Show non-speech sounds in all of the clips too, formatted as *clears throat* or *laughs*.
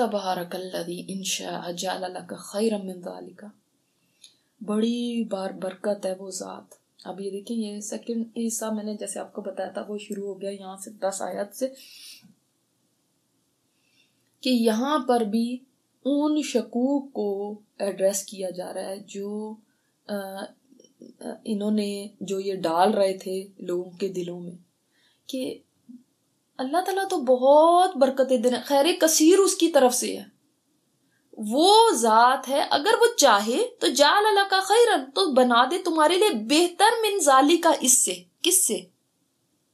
तबारक इनशा जाला का खैरम मिन का बड़ी बार बरकत है वो ज़ात अब ये देखिए ये सेकंड हिस्सा मैंने जैसे आपको बताया था वो शुरू हो गया यहाँ से दस आयत से कि यहाँ पर भी उन शकूक को एड्रेस किया जा रहा है जो इन्होंने जो ये डाल रहे थे लोगों के दिलों में कि अल्लाह ताला तो बहुत बरकतें देने खैर कसीर उसकी तरफ से है वो जात है अगर वो चाहे तो जाल अल्लाह का खैरन तो बना दे तुम्हारे लिए बेहतर मिन जाली का इससे किससे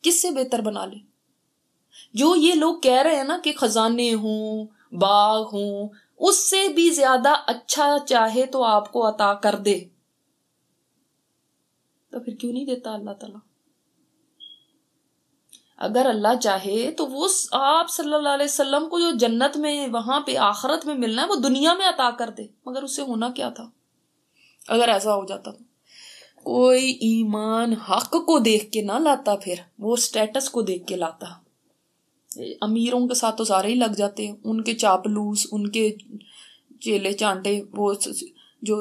किससे बेहतर बना ले जो ये लोग कह रहे हैं ना कि खजाने हों बाग हों उससे भी ज्यादा अच्छा चाहे तो आपको अता कर दे तो फिर क्यों नहीं देता अल्लाह ताला अगर अल्लाह चाहे तो वो आप सल्लल्लाहु अलैहि वसल्लम को जो जन्नत में वहां पे आखरत में मिलना है वो दुनिया में अता कर दे मगर उसे होना क्या था अगर ऐसा हो जाता तो। कोई ईमान हक को देख के ना लाता फिर वो स्टेटस को देख के लाता अमीरों के साथ तो सारे ही लग जाते हैं उनके चापलूस उनके चेले चांटे वो जो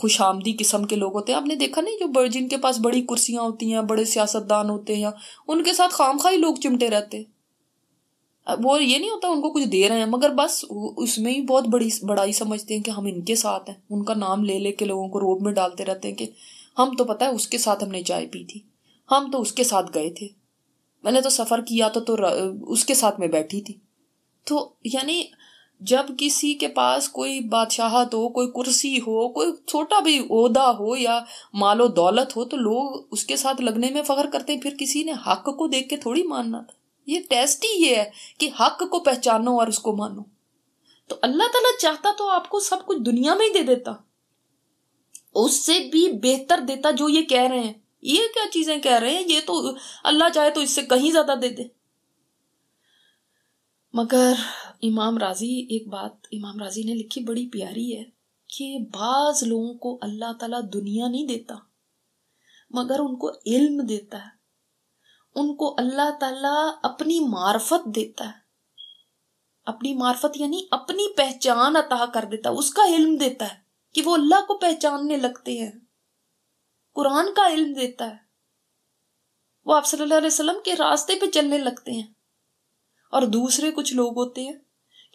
खुश आमदी किस्म के लोग होते हैं आपने देखा नहीं जो बर्जिन जिनके पास बड़ी कुर्सियाँ होती हैं बड़े सियासतदान होते हैं उनके साथ खाम खाई लोग चिमटे रहते वो ये नहीं होता उनको कुछ दे रहे हैं मगर बस उसमें ही बहुत बड़ी बड़ाई समझते हैं कि हम इनके साथ हैं उनका नाम ले ले के लोगों को रोब में डालते रहते हैं कि हम तो पता है उसके साथ हमने चाय पी थी हम तो उसके साथ गए थे मैंने तो सफ़र किया तो, तो उसके साथ में बैठी थी तो यानी जब किसी के पास कोई बादशाहत हो कोई कुर्सी हो कोई छोटा भी ओहदा हो या मालो दौलत हो तो लोग उसके साथ लगने में फख्र करते हैं फिर किसी ने हक को देख के थोड़ी मानना था ये टेस्ट ही ये है कि हक को पहचानो और उसको मानो तो अल्लाह ताला चाहता तो आपको सब कुछ दुनिया में ही दे देता उससे भी बेहतर देता जो ये कह रहे हैं ये क्या चीजें कह रहे हैं ये तो अल्लाह चाहे तो इससे कहीं ज्यादा दे दे मगर इमाम राजी एक बात इमाम राजी ने लिखी बड़ी प्यारी है कि बाज लोगों को अल्लाह ताला दुनिया नहीं देता मगर उनको इल्म देता है उनको अल्लाह ताला अपनी मार्फत देता है अपनी मार्फत यानी अपनी पहचान अता कर देता है उसका इल्म देता है कि वो अल्लाह को पहचानने लगते हैं कुरान का इल्म देता है वो आप सल्लल्लाहु अलैहि वसल्लम के रास्ते पे चलने लगते हैं और दूसरे कुछ लोग होते हैं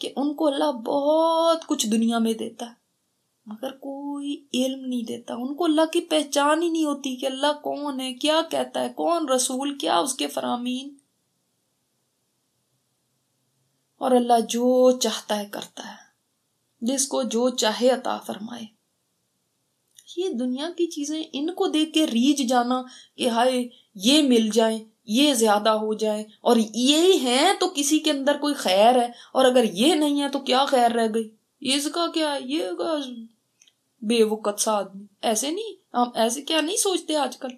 कि उनको अल्लाह बहुत कुछ दुनिया में देता है मगर कोई इल्म नहीं देता उनको अल्लाह की पहचान ही नहीं होती कि अल्लाह कौन है क्या कहता है कौन रसूल क्या उसके फरामीन और अल्लाह जो चाहता है करता है जिसको जो चाहे अता फरमाए ये दुनिया की चीजें इनको देख के रीझ जाना कि हाय ये मिल जाए ये ज्यादा हो जाए और ये है तो किसी के अंदर कोई खैर है और अगर ये नहीं है तो क्या खैर रह गई इसका क्या है ये बेवकत सा आदमी ऐसे नहीं हम ऐसे क्या नहीं सोचते आजकल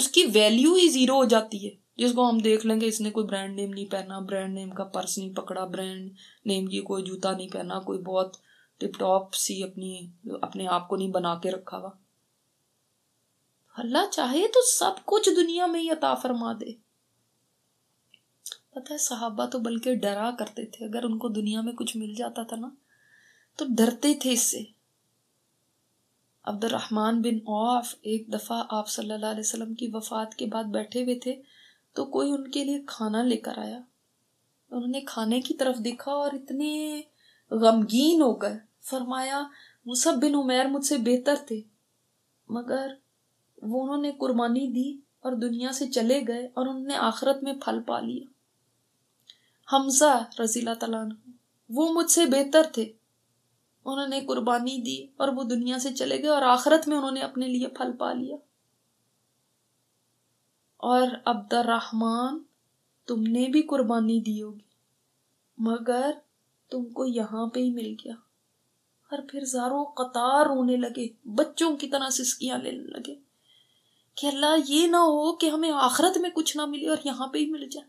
उसकी वैल्यू ही जीरो हो जाती है जिसको हम देख लेंगे इसने कोई ब्रांड नेम नहीं पहना ब्रांड नेम का पर्स नहीं पकड़ा ब्रांड नेम की कोई जूता नहीं पहना कोई बहुत टिप टॉप सी अपनी अपने आप को नहीं बना के रखा हुआ अल्लाह चाहे तो सब कुछ दुनिया में ही अता फरमा दे पता है सहाबा तो बल्कि डरा करते थे अगर उनको दुनिया में कुछ मिल जाता था ना तो डरते थे इससे अब्दुलरहमान बिन औफ एक दफ़ा आप सल्लल्लाहु अलैहि वसल्लम की वफ़ात के बाद बैठे हुए थे तो कोई उनके लिए खाना लेकर आया उन्होंने खाने की तरफ देखा और इतने गमगीन हो गए फरमाया मुसब बिन उमैर मुझसे बेहतर थे मगर वो उन्होंने कुर्बानी दी और दुनिया से चले गए और उन्होंने आखरत में फल पा लिया हमजा रजीला तला वो मुझसे बेहतर थे उन्होंने कुर्बानी दी और वो दुनिया से चले गए और आखरत में उन्होंने अपने लिए फल पा लिया और रहमान तुमने भी कुर्बानी दी होगी मगर तुमको यहाँ पे ही मिल गया और फिर जारो कतार रोने लगे बच्चों की तरह सिस्कियां लेने लगे कि अल्लाह ये ना हो कि हमें आखरत में कुछ ना मिले और यहाँ पे ही मिल जाए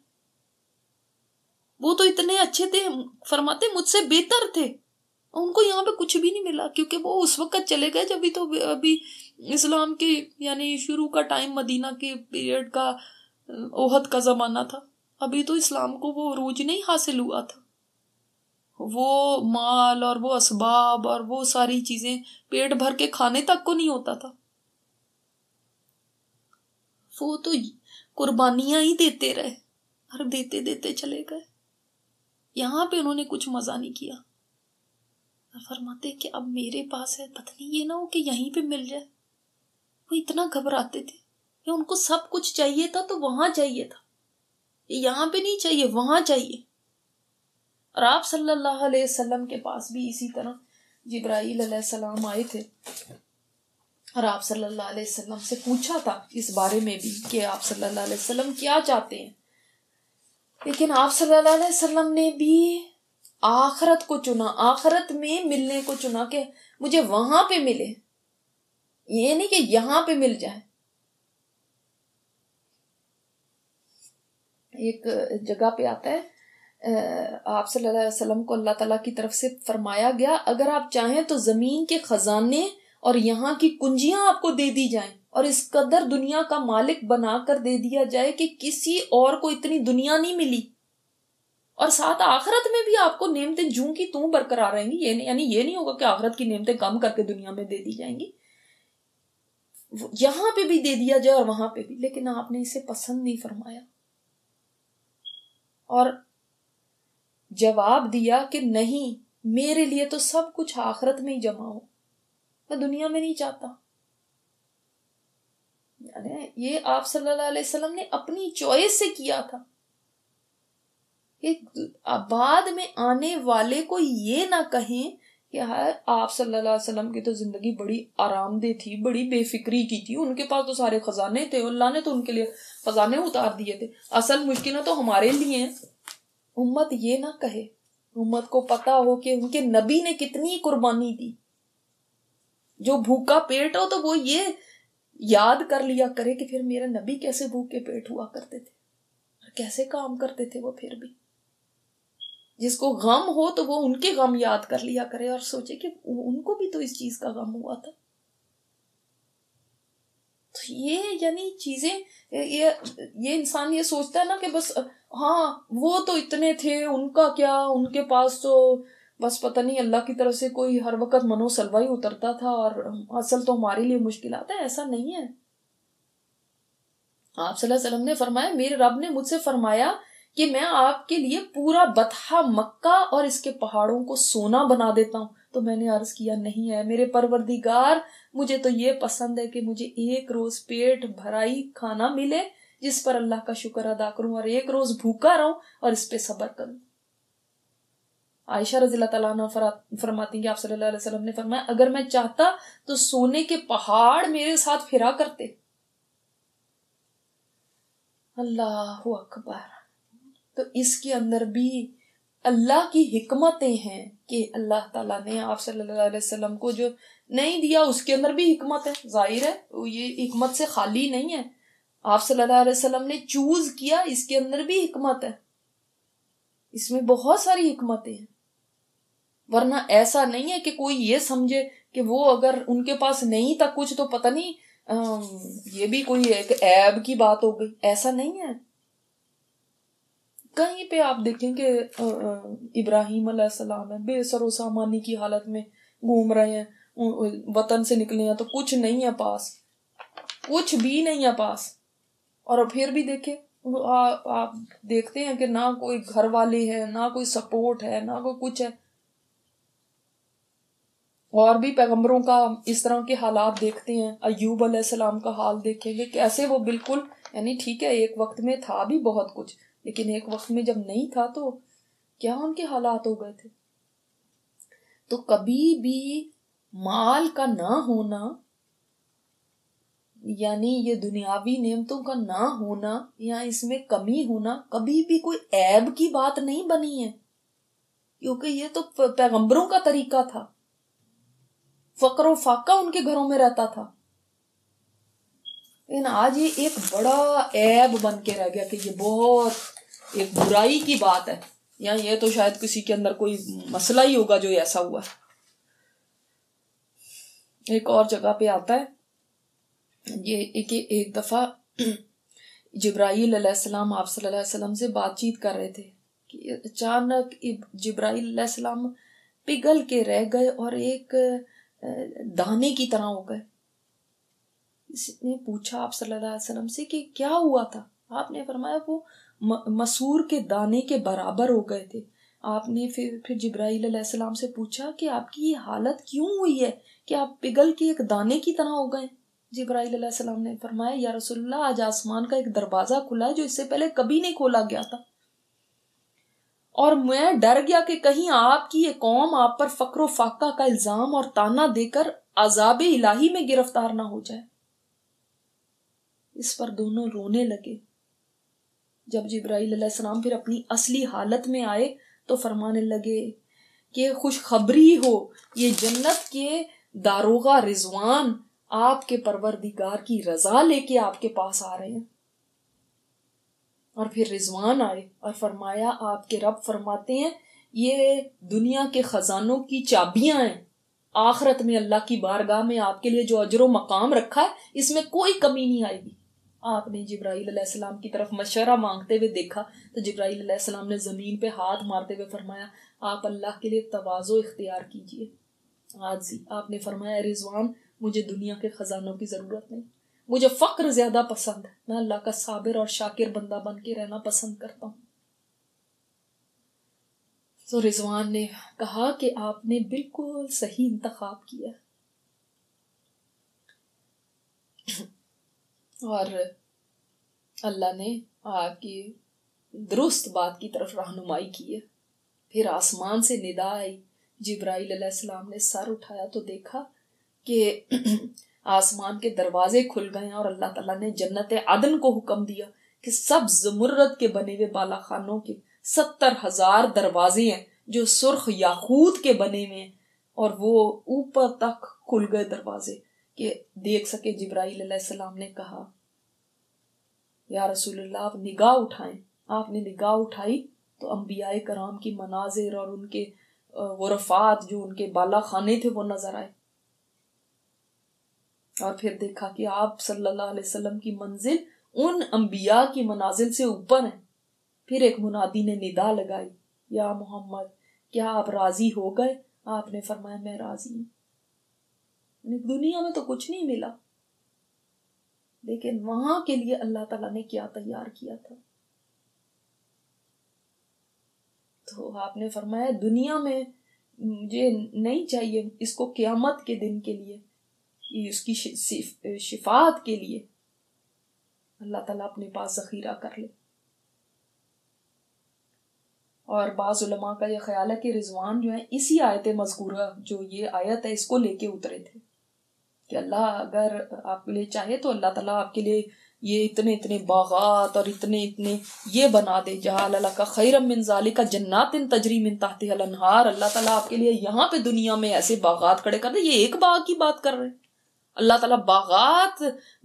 वो तो इतने अच्छे थे फरमाते मुझसे बेहतर थे उनको यहाँ पे कुछ भी नहीं मिला क्योंकि वो उस वक्त चले गए जब भी तो अभी इस्लाम के यानी शुरू का टाइम मदीना के पीरियड का ओहद का ज़माना था अभी तो इस्लाम को वो रोज नहीं हासिल हुआ था वो माल और वो इसबाब और वो सारी चीज़ें पेट भर के खाने तक को नहीं होता था वो तो कुर्बानियां ही देते रहे और देते देते चले गए यहां पे उन्होंने कुछ मजा नहीं किया फरमाते कि अब मेरे पास है पत्नी ये ना हो कि यहीं पे मिल जाए वो इतना घबराते थे कि उनको सब कुछ चाहिए था तो वहां चाहिए था यहां पे नहीं चाहिए वहां चाहिए और आप सल्लल्लाहु अलैहि वसल्लम के पास भी इसी तरह जिब्राईल सलाम आए थे और आप सल्लल्लाहु अलैहि वसल्लम से पूछा था इस बारे में भी कि आप सल्लल्लाहु अलैहि वसल्लम क्या चाहते हैं लेकिन आप सल्लल्लाहु अलैहि वसल्लम ने भी आखरत को चुना आखरत में मिलने को चुना कि मुझे वहां पे मिले ये नहीं कि यहां पे मिल जाए एक जगह पे आता है आप सल्लल्लाहु अलैहि वसल्लम को अल्लाह ताला की तरफ से फरमाया गया अगर आप चाहें तो जमीन के खजाने और यहाँ की कुंजियां आपको दे दी जाए और इस कदर दुनिया का मालिक बनाकर दे दिया जाए कि किसी और को इतनी दुनिया नहीं मिली और साथ आखरत में भी आपको नेमते जू की तू बरकरार रहेंगी ये यानी ये नहीं होगा कि आखरत की नेमते कम करके दुनिया में दे दी जाएंगी यहां पे भी दे दिया जाए और वहां पे भी लेकिन आपने इसे पसंद नहीं फरमाया और जवाब दिया कि नहीं मेरे लिए तो सब कुछ आखरत में ही जमा हो मैं दुनिया में नहीं चाहता ये आप सल्लल्लाहु अलैहि वसल्लम ने अपनी चॉइस से किया था कि बाद में आने वाले को ये ना कहें कि हाँ आप सल्लल्लाहु अलैहि वसल्लम की तो जिंदगी बड़ी आरामदेह थी बड़ी बेफिक्री की थी उनके पास तो सारे खजाने थे अल्लाह ने तो उनके लिए खजाने उतार दिए थे असल मुश्किल तो हमारे लिए है उम्मत ये ना कहे उम्मत को पता हो कि उनके नबी ने कितनी कुर्बानी दी जो भूखा पेट हो तो वो ये याद कर लिया करे कि फिर मेरा नबी कैसे भूखे पेट हुआ करते थे और कैसे काम करते थे वो फिर भी जिसको गम हो तो वो उनके गम याद कर लिया करे और सोचे कि उनको भी तो इस चीज का गम हुआ था तो ये यानी चीजें ये ये इंसान ये सोचता है ना कि बस हाँ वो तो इतने थे उनका क्या उनके पास तो बस पता नहीं अल्लाह की तरफ से कोई हर वक्त मनोसलवा ही उतरता था और असल तो हमारे लिए मुश्किल आता है ऐसा नहीं है आप सल्लम ने फरमाया मेरे रब ने मुझसे फरमाया कि मैं आपके लिए पूरा बतहा मक्का और इसके पहाड़ों को सोना बना देता हूँ तो मैंने अर्ज किया नहीं है मेरे परवरदिगार मुझे तो ये पसंद है कि मुझे एक रोज पेट भराई खाना मिले जिस पर अल्लाह का शुक्र अदा करूं और एक रोज भूखा रहूं और इस पे सबर करूं आयशा रजी तरमाती फरमाती कि आप सल्लाम ने फरमाया अगर मैं चाहता तो सोने के पहाड़ मेरे साथ फिरा करते अल्लाह अकबर तो इसके अंदर भी अल्लाह की हिकमतें हैं कि अल्लाह ताला ने आप सल्लल्लाहु अलैहि वसल्लम को जो नहीं दिया उसके अंदर भी हिकमत है जाहिर है ये हिकमत से खाली नहीं है आप सल्लल्लाहु अलैहि वसल्लम ने चूज किया इसके अंदर भी हिकमत है इसमें बहुत सारी हिकमतें हैं वरना ऐसा नहीं है कि कोई ये समझे कि वो अगर उनके पास नहीं था कुछ तो पता नहीं आ, ये भी कोई एक ऐब की बात हो गई ऐसा नहीं है कहीं पे आप देखें कि इब्राहिम अलैहिस्सलाम है बेसरो सामानी की हालत में घूम रहे हैं वतन से निकले हैं तो कुछ नहीं है पास कुछ भी नहीं है पास और फिर भी देखे आ, आप देखते हैं कि ना कोई घर वाले है ना कोई सपोर्ट है ना कोई कुछ है और भी पैगम्बरों का इस तरह के हालात देखते हैं अयूब अलैहिस्सलाम का हाल देखेंगे कैसे वो बिल्कुल यानी ठीक है एक वक्त में था भी बहुत कुछ लेकिन एक वक्त में जब नहीं था तो क्या उनके हालात हो गए थे तो कभी भी माल का ना होना यानी ये दुनियावी नियमतों का ना होना या इसमें कमी होना कभी भी कोई ऐब की बात नहीं बनी है क्योंकि ये तो पैगंबरों का तरीका था फकर फाका उनके घरों में रहता था लेकिन आज ये एक बड़ा ऐब बन के रह गया कि ये बहुत एक बुराई की बात है या ये तो शायद किसी के अंदर कोई मसला ही होगा जो ऐसा हुआ है एक और जगह पे आता है ये एक एक दफा *clears throat* जिब्राईल सलाम आप सल्लम से बातचीत कर रहे थे कि अचानक जिब्राईल सलाम पिघल के रह गए और एक दाने की तरह हो गए इसने पूछा आप सल्लल्लाहु अलैहि वसल्लम से कि क्या हुआ था आपने फरमाया वो मसूर के दाने के बराबर हो गए थे आपने फिर फिर जिब्राईल सलाम से पूछा कि आपकी ये हालत क्यों हुई है कि आप पिघल के एक दाने की तरह हो गए जिब्राईल सलाम ने फरमाया या रसुल्ला आज आसमान का एक दरवाज़ा खुला है जो इससे पहले कभी नहीं खोला गया था और मैं डर गया कि कहीं आपकी ये कौम आप पर फक्र फाका का इल्जाम और ताना देकर अजाब इलाही में गिरफ्तार ना हो जाए इस पर दोनों रोने लगे जब जब्राहीम फिर अपनी असली हालत में आए तो फरमाने लगे कि खुशखबरी हो ये जन्नत के दारोगा रिजवान आपके परवरदिगार की रजा लेके आपके पास आ रहे हैं और फिर रिजवान आए और फरमाया आपके रब फरमाते हैं ये दुनिया के खजानों की चाबियां हैं आखरत में अल्लाह की बारगाह में आपके लिए जो अजरों मकाम रखा है इसमें कोई कमी नहीं आएगी आपने जब्राईसम की तरफ मशवरा मांगते हुए देखा तो जब्राईसम ने ज़मीन पे हाथ मारते हुए फरमाया आप अल्लाह के लिए तोज़ो इख्तियार कीजिए ही आपने फरमाया रिजवान मुझे दुनिया के ख़जानों की ज़रूरत नहीं मुझे फ़क्र ज़्यादा पसंद है मैं अल्लाह का साबिर और शाकिर बंदा बन के रहना पसंद करता हूँ तो रिजवान ने कहा कि आपने बिल्कुल सही इंतखाब किया और अल्लाह ने आपकी दुरुस्त बात की तरफ रहनुमाई की है फिर आसमान से निदा आई जिब्राईल ने सर उठाया तो देखा कि आसमान के दरवाजे खुल गए और अल्लाह तला ने जन्नत आदन को हुक्म दिया कि सब जमुरत के बने हुए बाला खानों के सत्तर हजार दरवाजे हैं जो सुर्ख याकूत के बने हुए हैं और वो ऊपर तक खुल गए दरवाजे कि देख सके जिब्राईल ने कहा या रसूल आप निगाह उठाएं आपने निगाह उठाई तो अम्बिया कराम की मनाजिर और उनके रफात जो उनके बाला खाने थे वो नजर आए और फिर देखा कि आप सल्लल्लाहु अलैहि वसल्लम की मंजिल उन अंबिया की मनाजिल से ऊपर है फिर एक मुनादी ने निदा लगाई या मोहम्मद क्या आप राजी हो गए आपने फरमाया मैं राजी हूं दुनिया में तो कुछ नहीं मिला लेकिन वहां के लिए अल्लाह ताला ने क्या तैयार किया था तो आपने फरमाया दुनिया में मुझे नहीं चाहिए इसको क्यामत के दिन के लिए उसकी शिफात के लिए अल्लाह ताला अपने पास जखीरा कर ले और बाज़ का यह ख्याल है कि रिजवान जो है इसी आयत मजकूरा जो ये आयत है इसको लेके उतरे थे कि अल्लाह अगर आपके लिए चाहे तो अल्लाह ताला आपके लिए ये इतने इतने बागात और इतने इतने ये बना दे जहाँ अल्लाह का खैरम मिनजाली का जन्नात इन तजरी मिन तहत अनहार अल्लाह ताला आपके लिए यहाँ पे दुनिया में ऐसे बागात खड़े कर दे ये एक बाग की बात कर रहे हैं अल्लाह ताला बागात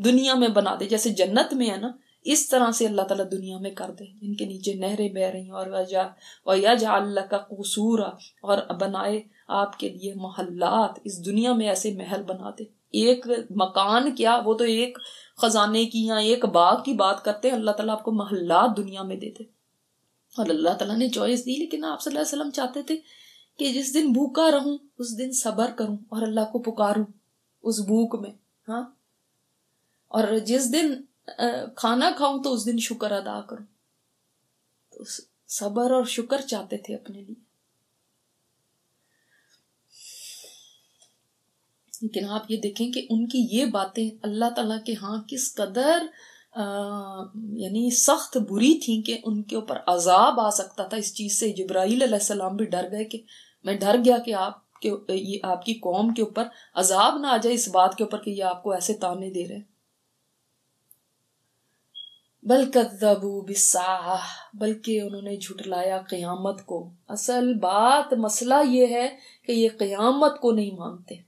दुनिया में बना दे जैसे जन्नत में है ना इस तरह से अल्लाह ताला दुनिया में कर दे जिनके नीचे नहरें बह रही और वजह वजह अल्लाह का कसूरा और बनाए आपके लिए मोहल्लात इस दुनिया में ऐसे महल बना दे एक मकान क्या वो तो एक खजाने की या एक बाग की बात करते हैं अल्लाह ताला आपको मोहल्लात दुनिया में देते और अल्लाह ताला ने चॉइस दी लेकिन आप सल्लल्लाहु अलैहि वसल्लम चाहते थे कि जिस दिन भूखा रहूं उस दिन सबर करूं और अल्लाह को पुकारूं उस भूख में हाँ और जिस दिन खाना खाऊं तो उस दिन शुक्र अदा करूं तो सबर और शुक्र चाहते थे अपने लिए लेकिन आप ये देखें कि उनकी ये बातें अल्लाह ताला के हाँ किस कदर यानी सख्त बुरी थी कि उनके ऊपर अजाब आ सकता था इस चीज़ से जब्राईल भी डर गए कि मैं डर गया कि आप के ये आपकी कौम के ऊपर अजाब ना आ जाए इस बात के ऊपर कि ये आपको ऐसे ताने दे रहे हैं बलकू बिसाह बल्कि उन्होंने झुटलाया क़यामत को असल बात मसला ये है कि ये क़यामत को नहीं मानते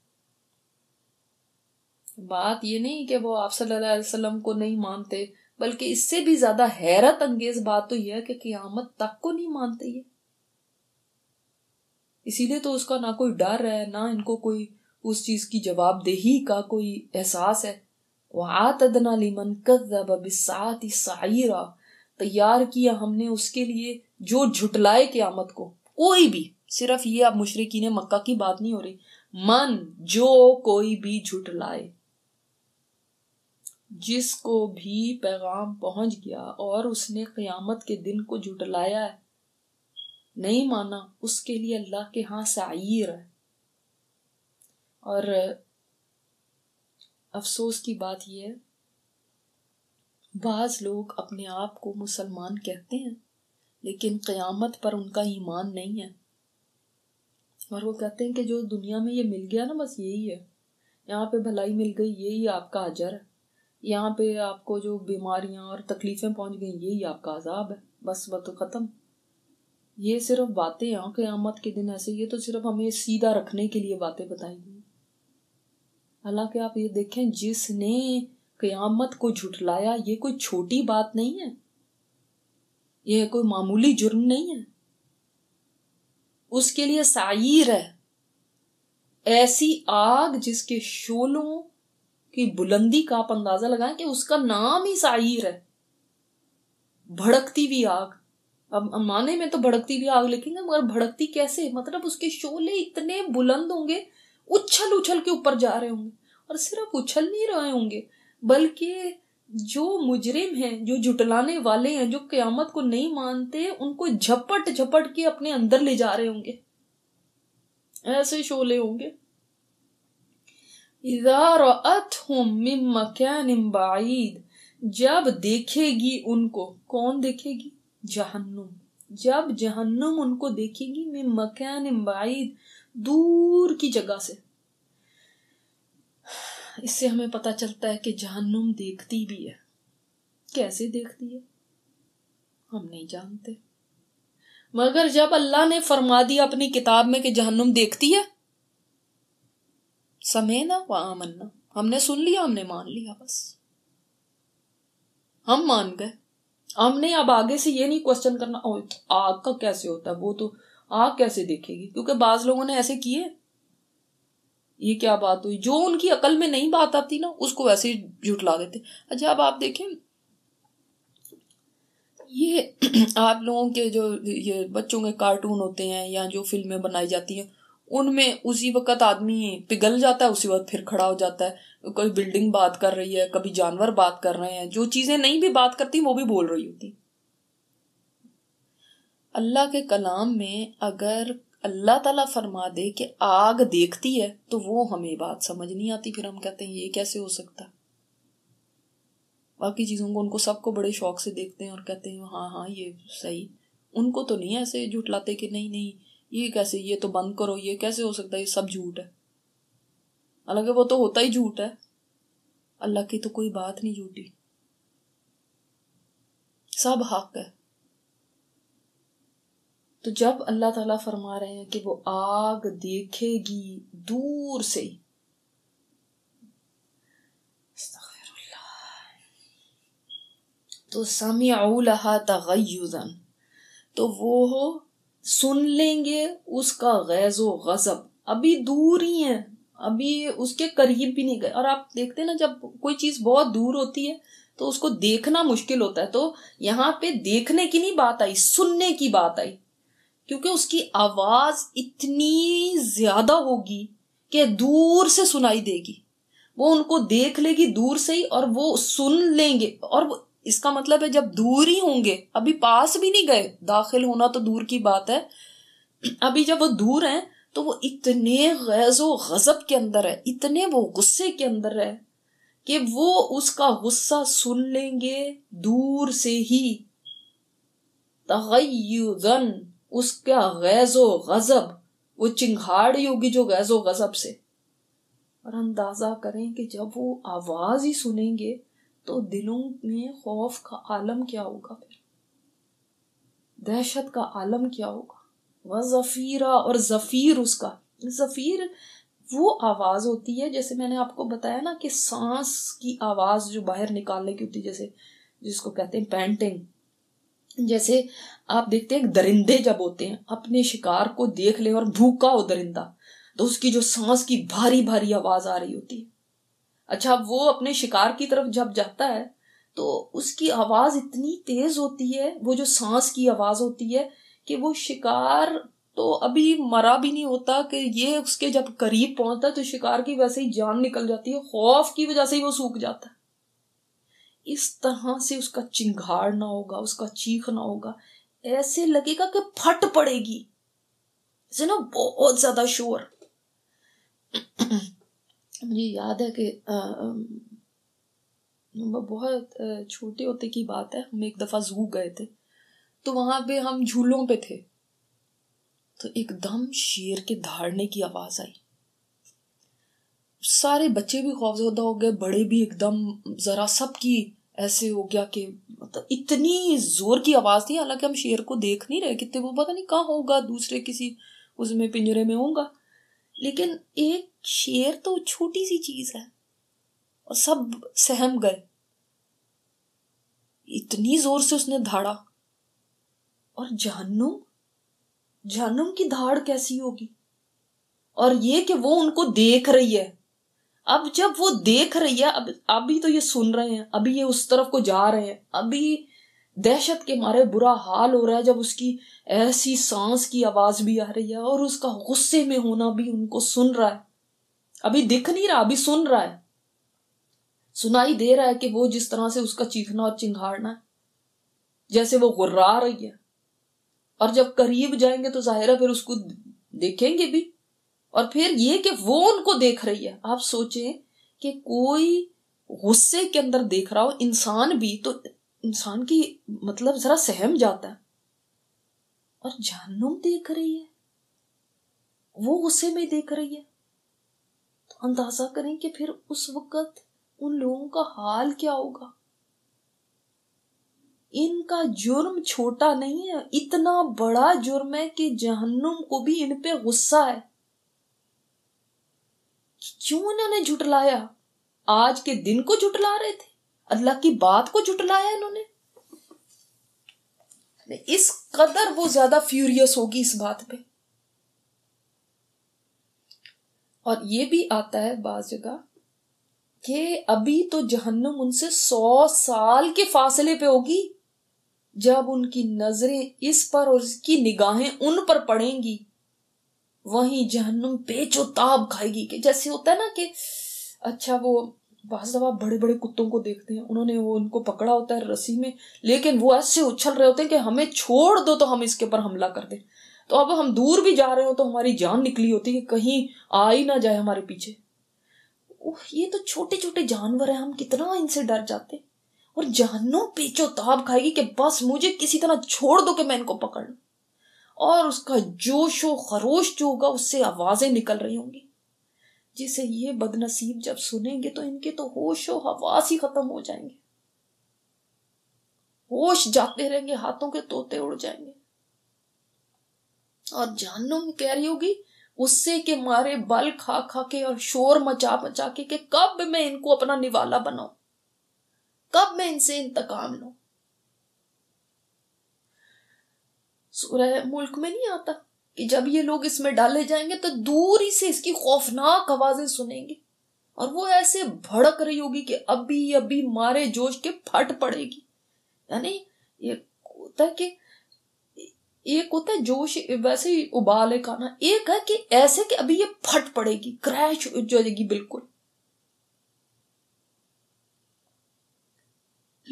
बात ये नहीं कि वो आप सल्लल्लाहु अलैहि वसल्लम को नहीं मानते बल्कि इससे भी ज्यादा हैरत अंगेज बात तो यह है कि क्यामत तक को नहीं मानते ये इसीलिए तो उसका ना कोई डर है ना इनको कोई उस चीज की जवाबदेही का कोई एहसास है वातदना लिमन कदरा तैयार किया हमने उसके लिए जो झुटलाए क्यामत को कोई भी सिर्फ ये मुशरकी मुशरकिन मक्का की बात नहीं हो रही मन जो कोई भी झुटलाए जिसको भी पैगाम पहुंच गया और उसने क्यामत के दिन को झुटलाया है नहीं माना उसके लिए अल्लाह के हाँ साइर है और अफसोस की बात यह है बाज लोग अपने आप को मुसलमान कहते हैं लेकिन क़यामत पर उनका ईमान नहीं है और वो कहते हैं कि जो दुनिया में ये मिल गया ना बस यही है यहाँ पे भलाई मिल गई यही आपका अजर है यहाँ पे आपको जो बीमारियाँ और तकलीफ़ें पहुँच गई यही आपका अजाब है बस वह तो ख़त्म ये सिर्फ बातें हैं क़यामत के दिन ऐसे ये तो सिर्फ हमें सीधा रखने के लिए बातें बताई गई हालांकि आप ये देखें जिसने क़यामत को झुटलाया ये कोई छोटी बात नहीं है ये कोई मामूली जुर्म नहीं है उसके लिए साइर है ऐसी आग जिसके शोलों की बुलंदी का आप अंदाजा लगाएं कि उसका नाम ही साइर है भड़कती हुई आग अब माने में तो भड़कती भी आग लिखेंगे मगर भड़कती कैसे मतलब उसके शोले इतने बुलंद होंगे उछल उछल के ऊपर जा रहे होंगे और सिर्फ उछल नहीं रहे होंगे बल्कि जो मुजरिम हैं जो जुटलाने वाले हैं जो क्यामत को नहीं मानते उनको झपट झपट के अपने अंदर ले जा रहे होंगे ऐसे शोले होंगे इदारत जब देखेगी उनको कौन देखेगी जहन्नुम जब जहन्नुम उनको देखेगी मैं मकान बाइद दूर की जगह से इससे हमें पता चलता है कि जहन्नुम देखती भी है कैसे देखती है हम नहीं जानते मगर जब अल्लाह ने फरमा दिया अपनी किताब में कि जहन्नुम देखती है समय ना व आमन्ना हमने सुन लिया हमने मान लिया बस हम मान गए हमने अब आगे से ये नहीं क्वेश्चन करना तो आग का कैसे होता है वो तो आग कैसे देखेगी क्योंकि बाज लोगों ने ऐसे किए ये क्या बात हुई जो उनकी अकल में नहीं बात आती ना उसको वैसे ही जुटला देते अच्छा अब आप देखें ये *clears throat* आप लोगों के जो ये बच्चों के कार्टून होते हैं या जो फिल्में बनाई जाती हैं उनमें उसी वक्त आदमी पिघल जाता है उसी वक्त फिर खड़ा हो जाता है कोई बिल्डिंग बात कर रही है कभी जानवर बात कर रहे हैं जो चीजें नहीं भी बात करती वो भी बोल रही होती अल्लाह के कलाम में अगर अल्लाह ताला फरमा दे कि आग देखती है तो वो हमें बात समझ नहीं आती फिर हम कहते हैं ये कैसे हो सकता बाकी चीज़ों को उनको सबको बड़े शौक से देखते हैं और कहते हैं हाँ हाँ ये सही उनको तो नहीं ऐसे जुटलाते कि नहीं नहीं ये कैसे ये तो बंद करो ये कैसे हो सकता है ये सब झूठ है हालांकि वो तो होता ही झूठ है अल्लाह की तो कोई बात नहीं झूठी सब हक है तो जब अल्लाह ताला फरमा रहे हैं कि वो आग देखेगी दूर से तो समी तगैन तो वो हो सुन लेंगे उसका गैज व गजब अभी दूर ही है अभी उसके करीब भी नहीं गए और आप देखते ना जब कोई चीज बहुत दूर होती है तो उसको देखना मुश्किल होता है तो यहाँ पे देखने की नहीं बात आई सुनने की बात आई क्योंकि उसकी आवाज इतनी ज्यादा होगी कि दूर से सुनाई देगी वो उनको देख लेगी दूर से ही और वो सुन लेंगे और इसका मतलब है जब दूर ही होंगे अभी पास भी नहीं गए दाखिल होना तो दूर की बात है अभी जब वो दूर हैं तो वो इतने गैजो गजब के अंदर है इतने वो गुस्से के अंदर है कि वो उसका गुस्सा सुन लेंगे दूर से ही तगन उसका गैजो गजब वो चिंघाड़ी होगी जो गैजो गजब से और अंदाजा करें कि जब वो आवाज ही सुनेंगे तो दिलों में खौफ का आलम क्या होगा फिर दहशत का आलम क्या होगा वह जफ़ीरा और जफ़ीर उसका जफ़ीर वो आवाज़ होती है जैसे मैंने आपको बताया ना कि सांस की आवाज़ जो बाहर निकालने की होती है जैसे जिसको कहते हैं पेंटिंग जैसे आप देखते हैं दरिंदे जब होते हैं अपने शिकार को देख ले और भूखा हो दरिंदा तो उसकी जो सांस की भारी भारी आवाज़ आ रही होती है अच्छा वो अपने शिकार की तरफ जब जाता है तो उसकी आवाज इतनी तेज होती है वो जो सांस की आवाज होती है कि वो शिकार तो अभी मरा भी नहीं होता कि ये उसके जब करीब पहुंचता है तो शिकार की वैसे ही जान निकल जाती है खौफ की वजह से ही वो सूख जाता है इस तरह से उसका ना होगा उसका चीख ना होगा ऐसे लगेगा कि फट पड़ेगी ना बहुत ज्यादा शोर मुझे याद है कि बहुत छोटे होते की बात है हम एक दफ़ा जू गए थे तो वहाँ पे हम झूलों पे थे तो एकदम शेर के धाड़ने की आवाज़ आई सारे बच्चे भी खौफजदा हो गए बड़े भी एकदम ज़रा सब की ऐसे हो गया कि मतलब इतनी ज़ोर की आवाज़ थी हालांकि हम शेर को देख नहीं रहे कितने वो पता नहीं कहाँ होगा दूसरे किसी उसमें पिंजरे में होगा लेकिन एक शेर तो छोटी सी चीज है और सब सहम गए इतनी जोर से उसने धाड़ा और जहनुम जहनुम की धाड़ कैसी होगी और ये कि वो उनको देख रही है अब जब वो देख रही है अब अभी तो ये सुन रहे हैं अभी ये उस तरफ को जा रहे हैं अभी दहशत के मारे बुरा हाल हो रहा है जब उसकी ऐसी सांस की आवाज भी आ रही है और उसका गुस्से में होना भी उनको सुन रहा है अभी दिख नहीं रहा अभी सुन रहा है सुनाई दे रहा है कि वो जिस तरह से उसका चीखना और चिंघाड़ना है जैसे वो गुर्रा रही है और जब करीब जाएंगे तो जाहिर फिर उसको देखेंगे भी और फिर ये कि वो उनको देख रही है आप सोचें कि कोई गुस्से के अंदर देख रहा हो इंसान भी तो इंसान की मतलब जरा सहम जाता है और जानू देख रही है वो गुस्से में देख रही है अंदाजा करें कि फिर उस वक्त उन लोगों का हाल क्या होगा इनका जुर्म छोटा नहीं है इतना बड़ा जुर्म है कि जहन्नुम को भी इन पे गुस्सा है क्यों इन्होंने झुटलाया आज के दिन को झुटला रहे थे अल्लाह की बात को झुटलाया इन्होंने इस कदर वो ज्यादा फ्यूरियस होगी इस बात पे और ये भी आता है बाज जगह कि अभी तो जहन्नुम उनसे सौ साल के फासले पे होगी जब उनकी नजरें इस पर और इसकी निगाहें उन पर पड़ेंगी वहीं जहन्नुम बेचोताब खाएगी कि जैसे होता है ना कि अच्छा वो बाज दफा बड़े बड़े कुत्तों को देखते हैं उन्होंने वो उनको पकड़ा होता है रस्सी में लेकिन वो ऐसे उछल रहे होते हैं कि हमें छोड़ दो तो हम इसके ऊपर हमला कर दें तो अब हम दूर भी जा रहे हो तो हमारी जान निकली होती है कहीं आ ही ना जाए हमारे पीछे ओह ये तो छोटे छोटे जानवर है हम कितना इनसे डर जाते और जानो पीछो ताब खाएगी कि बस मुझे किसी तरह छोड़ दो कि मैं इनको पकड़ लू और उसका जोशो खरोश जो होगा उससे आवाजें निकल रही होंगी जिसे ये बदनसीब जब सुनेंगे तो इनके तो होश और हवास ही खत्म हो जाएंगे होश जाते रहेंगे हाथों के तोते उड़ जाएंगे और जहनुम कह रही होगी उससे के मारे बल खा खा के और शोर मचा मचा के कि कब मैं इनको अपना निवाला बनाऊ कब मैं इनसे इंतकाम लू सूरह मुल्क में नहीं आता कि जब ये लोग इसमें डाले जाएंगे तो दूर ही से इसकी खौफनाक आवाजें सुनेंगे और वो ऐसे भड़क रही होगी कि अभी अभी मारे जोश के फट पड़ेगी यानी ये होता है कि एक होता है जोश वैसे ही उबाल है खाना एक है कि ऐसे कि अभी ये फट पड़ेगी क्रैश हो जाएगी बिल्कुल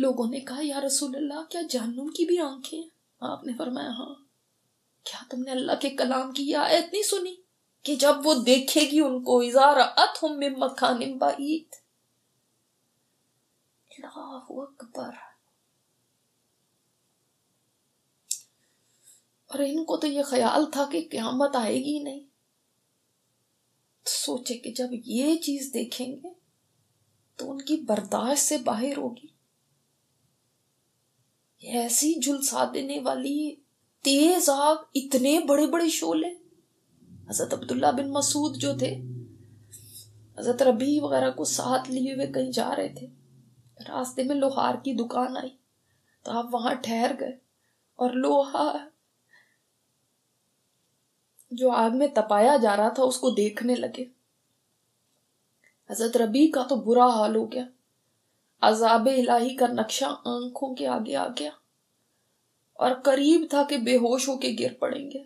लोगों ने कहा या रसूल अल्लाह क्या जानू की भी आंखें आपने फरमाया हाँ क्या तुमने अल्लाह के कलाम की यह आयत नहीं सुनी कि जब वो देखेगी उनको इजारा अत हम मकान बाईत अकबर और इनको तो ये ख्याल था कि क्यामत आएगी नहीं तो सोचे कि जब ये चीज देखेंगे तो उनकी बर्दाश्त से बाहर होगी ऐसी झुलसा देने वाली तेज आग इतने बड़े बड़े शोले हजरत अब्दुल्ला बिन मसूद जो थे हजरत रबी वगैरह को साथ लिए हुए कहीं जा रहे थे रास्ते में लोहार की दुकान आई तो आप वहां ठहर गए और लोहार जो आग में तपाया जा रहा था उसको देखने लगे हजरत रबी का तो बुरा हाल हो गया अजाब इलाही का नक्शा आंखों के आगे आ गया और करीब था कि बेहोश होके गिर पड़ेंगे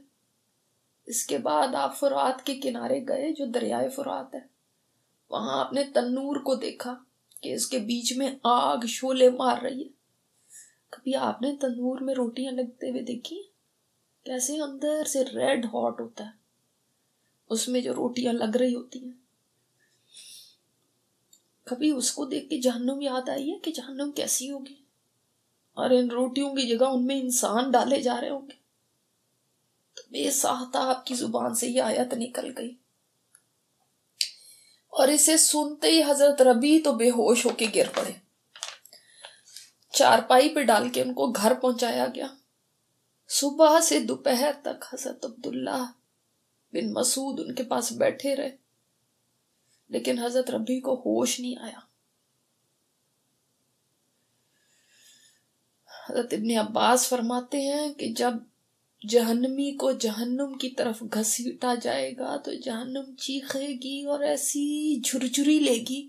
इसके बाद आप फुरात के किनारे गए जो दरियाए फुरात है वहां आपने तन्नूर को देखा कि इसके बीच में आग शोले मार रही है कभी आपने तंदूर में रोटियां लगते हुए देखी कैसे अंदर से रेड हॉट होता है उसमें जो रोटियां लग रही होती हैं कभी उसको देख के जहनुम याद आई है कि जहनुम कैसी होगी और इन रोटियों की जगह उनमें इंसान डाले जा रहे होंगे तो बेसाहता आपकी जुबान से ये आयत निकल गई और इसे सुनते ही हजरत रबी तो बेहोश होके गिर पड़े चारपाई पे डाल के उनको घर पहुंचाया गया सुबह से दोपहर तक हजरत अब्दुल्ला बिन मसूद उनके पास बैठे रहे लेकिन हजरत रबी को होश नहीं आया हजरत इबन अब्बास फरमाते हैं कि जब जहन्नमी को जहन्नुम की तरफ घसीटा जाएगा तो जहन्नुम चीखेगी और ऐसी झुरझुरी लेगी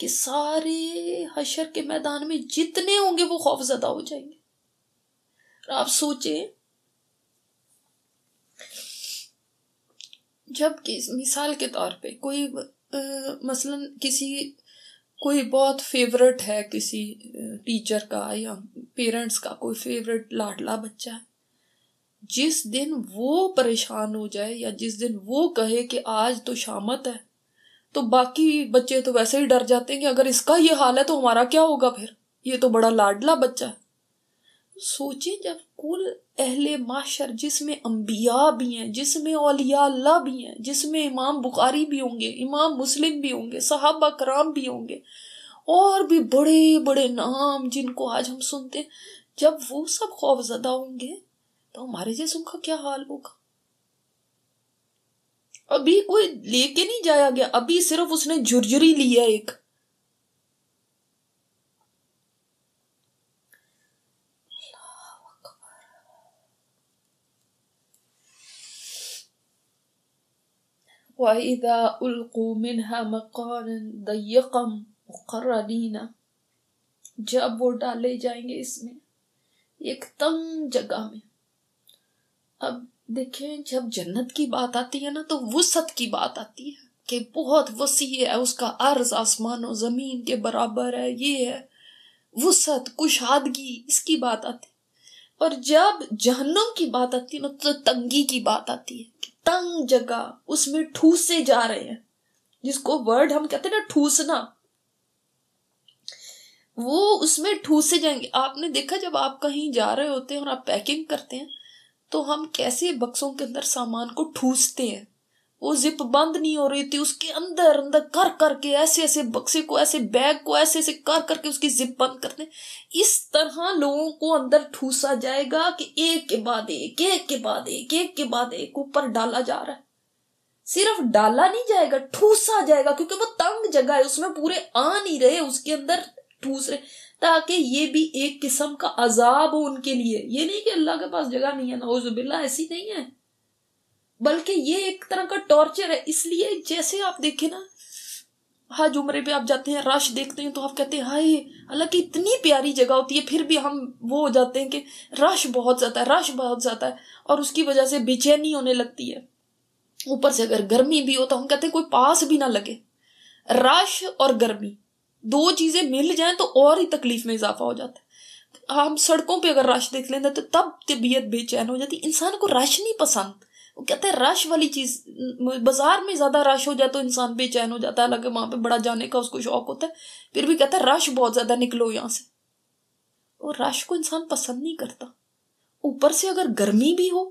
कि सारे हशर के मैदान में जितने होंगे वो खौफजदा हो जाएंगे और आप जब कि मिसाल के तौर पे कोई आ, मसलन किसी कोई बहुत फेवरेट है किसी टीचर का या पेरेंट्स का कोई फेवरेट लाडला बच्चा है जिस दिन वो परेशान हो जाए या जिस दिन वो कहे कि आज तो शामत है तो बाकी बच्चे तो वैसे ही डर जाते हैं कि अगर इसका ये हाल है तो हमारा क्या होगा फिर ये तो बड़ा लाडला बच्चा है सोचें जब कुल अहले माशर जिसमें अम्बिया भी हैं जिसमें औलिया अल्लाह भी हैं जिसमें इमाम बुखारी भी होंगे इमाम मुस्लिम भी होंगे सहाबा कराम भी होंगे और भी बड़े बड़े नाम जिनको आज हम सुनते हैं जब वो सब खौफजदा होंगे तो हमारे जैसे उनका क्या हाल होगा अभी कोई लेके नहीं जाया गया अभी सिर्फ उसने झुरझुरी लिया एक وإذا ألقوا منها مقانا ضيقم मुकर्रीना जब वो डाले जाएंगे इसमें एक तंग जगह में अब देखें जब जन्नत की बात आती है ना तो वसत की बात आती है कि बहुत वसी है उसका अर्ज आसमानों जमीन के बराबर है ये है वसत कुशादगी इसकी बात आती है और जब जहन्नम की बात आती है ना तो तंगी की बात आती है कि तंग जगह उसमें ठूसे जा रहे हैं जिसको वर्ड हम कहते हैं ना ठूसना वो उसमें ठूसे जाएंगे आपने देखा जब आप कहीं जा रहे होते हैं और आप पैकिंग करते हैं तो हम कैसे बक्सों के अंदर सामान को ठूसते हैं वो जिप बंद नहीं हो रही थी उसके अंदर अंदर कर करके ऐसे ऐसे बक्से को ऐसे बैग को ऐसे ऐसे कर करके उसकी जिप बंद करते इस तरह लोगों को अंदर ठूसा जाएगा कि एक के बाद एक एक के बाद एक एक के बाद एक ऊपर डाला जा रहा है सिर्फ डाला नहीं जाएगा ठूसा जाएगा क्योंकि वो तंग जगह है उसमें पूरे आ नहीं रहे उसके अंदर ठूस रहे ताकि ये भी एक किस्म का अजाब हो उनके लिए ये नहीं कि अल्लाह के पास जगह नहीं है ना बिल्ला ऐसी नहीं है बल्कि ये एक तरह का टॉर्चर है इसलिए जैसे आप देखें ना हज उम्रे पे आप जाते हैं रश देखते हैं तो आप कहते हैं हाय हालांकि इतनी प्यारी जगह होती है फिर भी हम वो हो जाते हैं कि रश बहुत ज़्यादा है रश बहुत ज़्यादा है और उसकी वजह से बेचैनी होने लगती है ऊपर से अगर गर्मी भी हो तो हम कहते हैं कोई पास भी ना लगे रश और गर्मी दो चीज़ें मिल जाए तो और ही तकलीफ में इजाफा हो जाता है हम सड़कों पे अगर रश देख लेते तो तब तबीयत बेचैन हो जाती इंसान को रश नहीं पसंद वो कहते हैं रश वाली चीज बाजार में ज्यादा रश हो जाए तो इंसान बेचैन हो जाता है हालांकि वहां पे बड़ा जाने का उसको शौक होता है फिर भी कहता है रश बहुत ज्यादा निकलो यहां से और रश को इंसान पसंद नहीं करता ऊपर से अगर गर्मी भी हो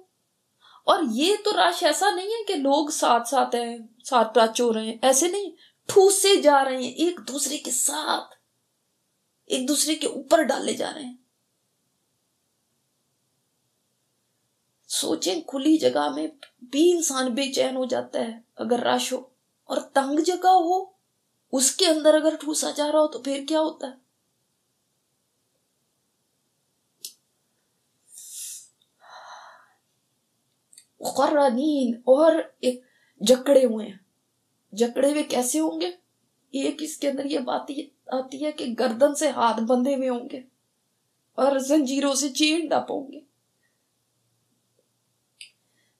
और ये तो रश ऐसा नहीं है कि लोग साथ साथ हैं साथ प्राच हो रहे हैं ऐसे नहीं ठूसे जा रहे हैं एक दूसरे के साथ एक दूसरे के ऊपर डाले जा रहे हैं सोचें खुली जगह में भी इंसान बेचैन हो जाता है अगर रश हो और तंग जगह हो उसके अंदर अगर ठूसा जा रहा हो तो फिर क्या होता है और एक जकड़े हुए हैं जकड़े हुए कैसे होंगे एक इसके अंदर ये बात आती है कि गर्दन से हाथ बंधे हुए होंगे और जंजीरों से चीन डप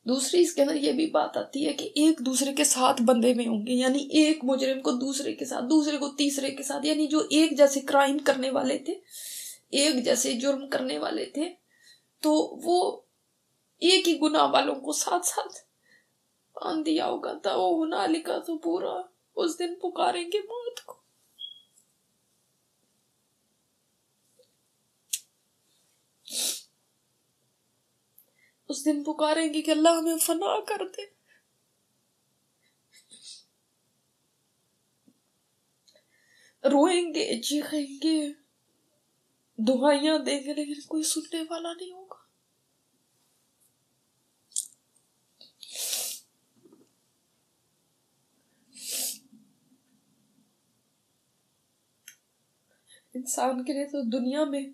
दूसरी इसके अंदर ये भी बात आती है कि एक दूसरे के साथ बंदे में होंगे यानी एक मुजरिम को दूसरे के साथ दूसरे को तीसरे के साथ यानी जो एक जैसे क्राइम करने वाले थे एक जैसे जुर्म करने वाले थे तो वो एक ही गुना वालों को साथ साथ बांध दिया होगा था वो नालिका तो पूरा उस दिन पुकारेंगे मौत को उस दिन पुकारेंगे कि अल्लाह हमें फना कर दे रोएंगे चीखेंगे दुआइयां देंगे लेकिन कोई सुनने वाला नहीं होगा इंसान के लिए तो दुनिया में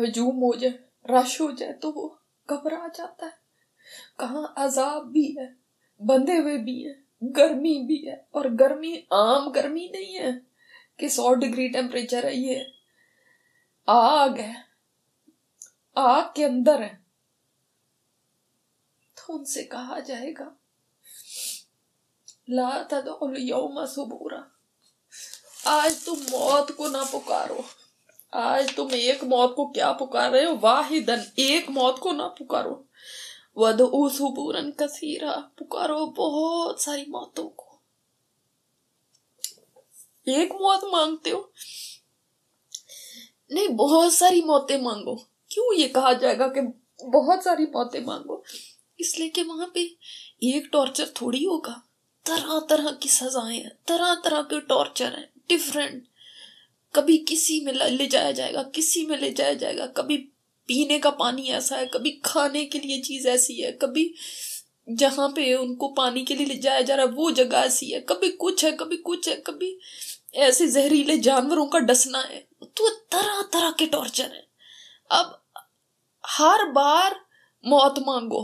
हजूम हो जाए रश हो जाए तो वो घबरा जाता है कहा अजाब भी है बंधे हुए भी है गर्मी भी है और गर्मी आम गर्मी नहीं है कि सौ डिग्री टेम्परेचर है ये आग है आग के अंदर है तो उनसे कहा जाएगा ला था तो यौमा सुबूरा आज तुम मौत को ना पुकारो आज तुम एक मौत को क्या पुकार रहे हो वाहिदन एक मौत को ना पुकारो वधु सुबूरन कसीरा पुकारो बहुत सारी मौतों को एक मौत मांगते हो नहीं बहुत सारी मौतें मांगो क्यों ये कहा जाएगा कि बहुत सारी मौतें मांगो इसलिए कि वहां पे एक टॉर्चर थोड़ी होगा तरह तरह की सजाएं हैं तरह तरह के टॉर्चर हैं डिफरेंट कभी किसी में ले जाया जाएगा किसी में ले जाया जाएगा कभी पीने का पानी ऐसा है कभी खाने के लिए चीज ऐसी है कभी जहां पे उनको पानी के लिए ले जाया जा रहा है वो जगह ऐसी है कभी कुछ है कभी कुछ है कभी ऐसे जहरीले जानवरों का डसना है तो तरह तरह के टॉर्चर है अब हर बार मौत मांगो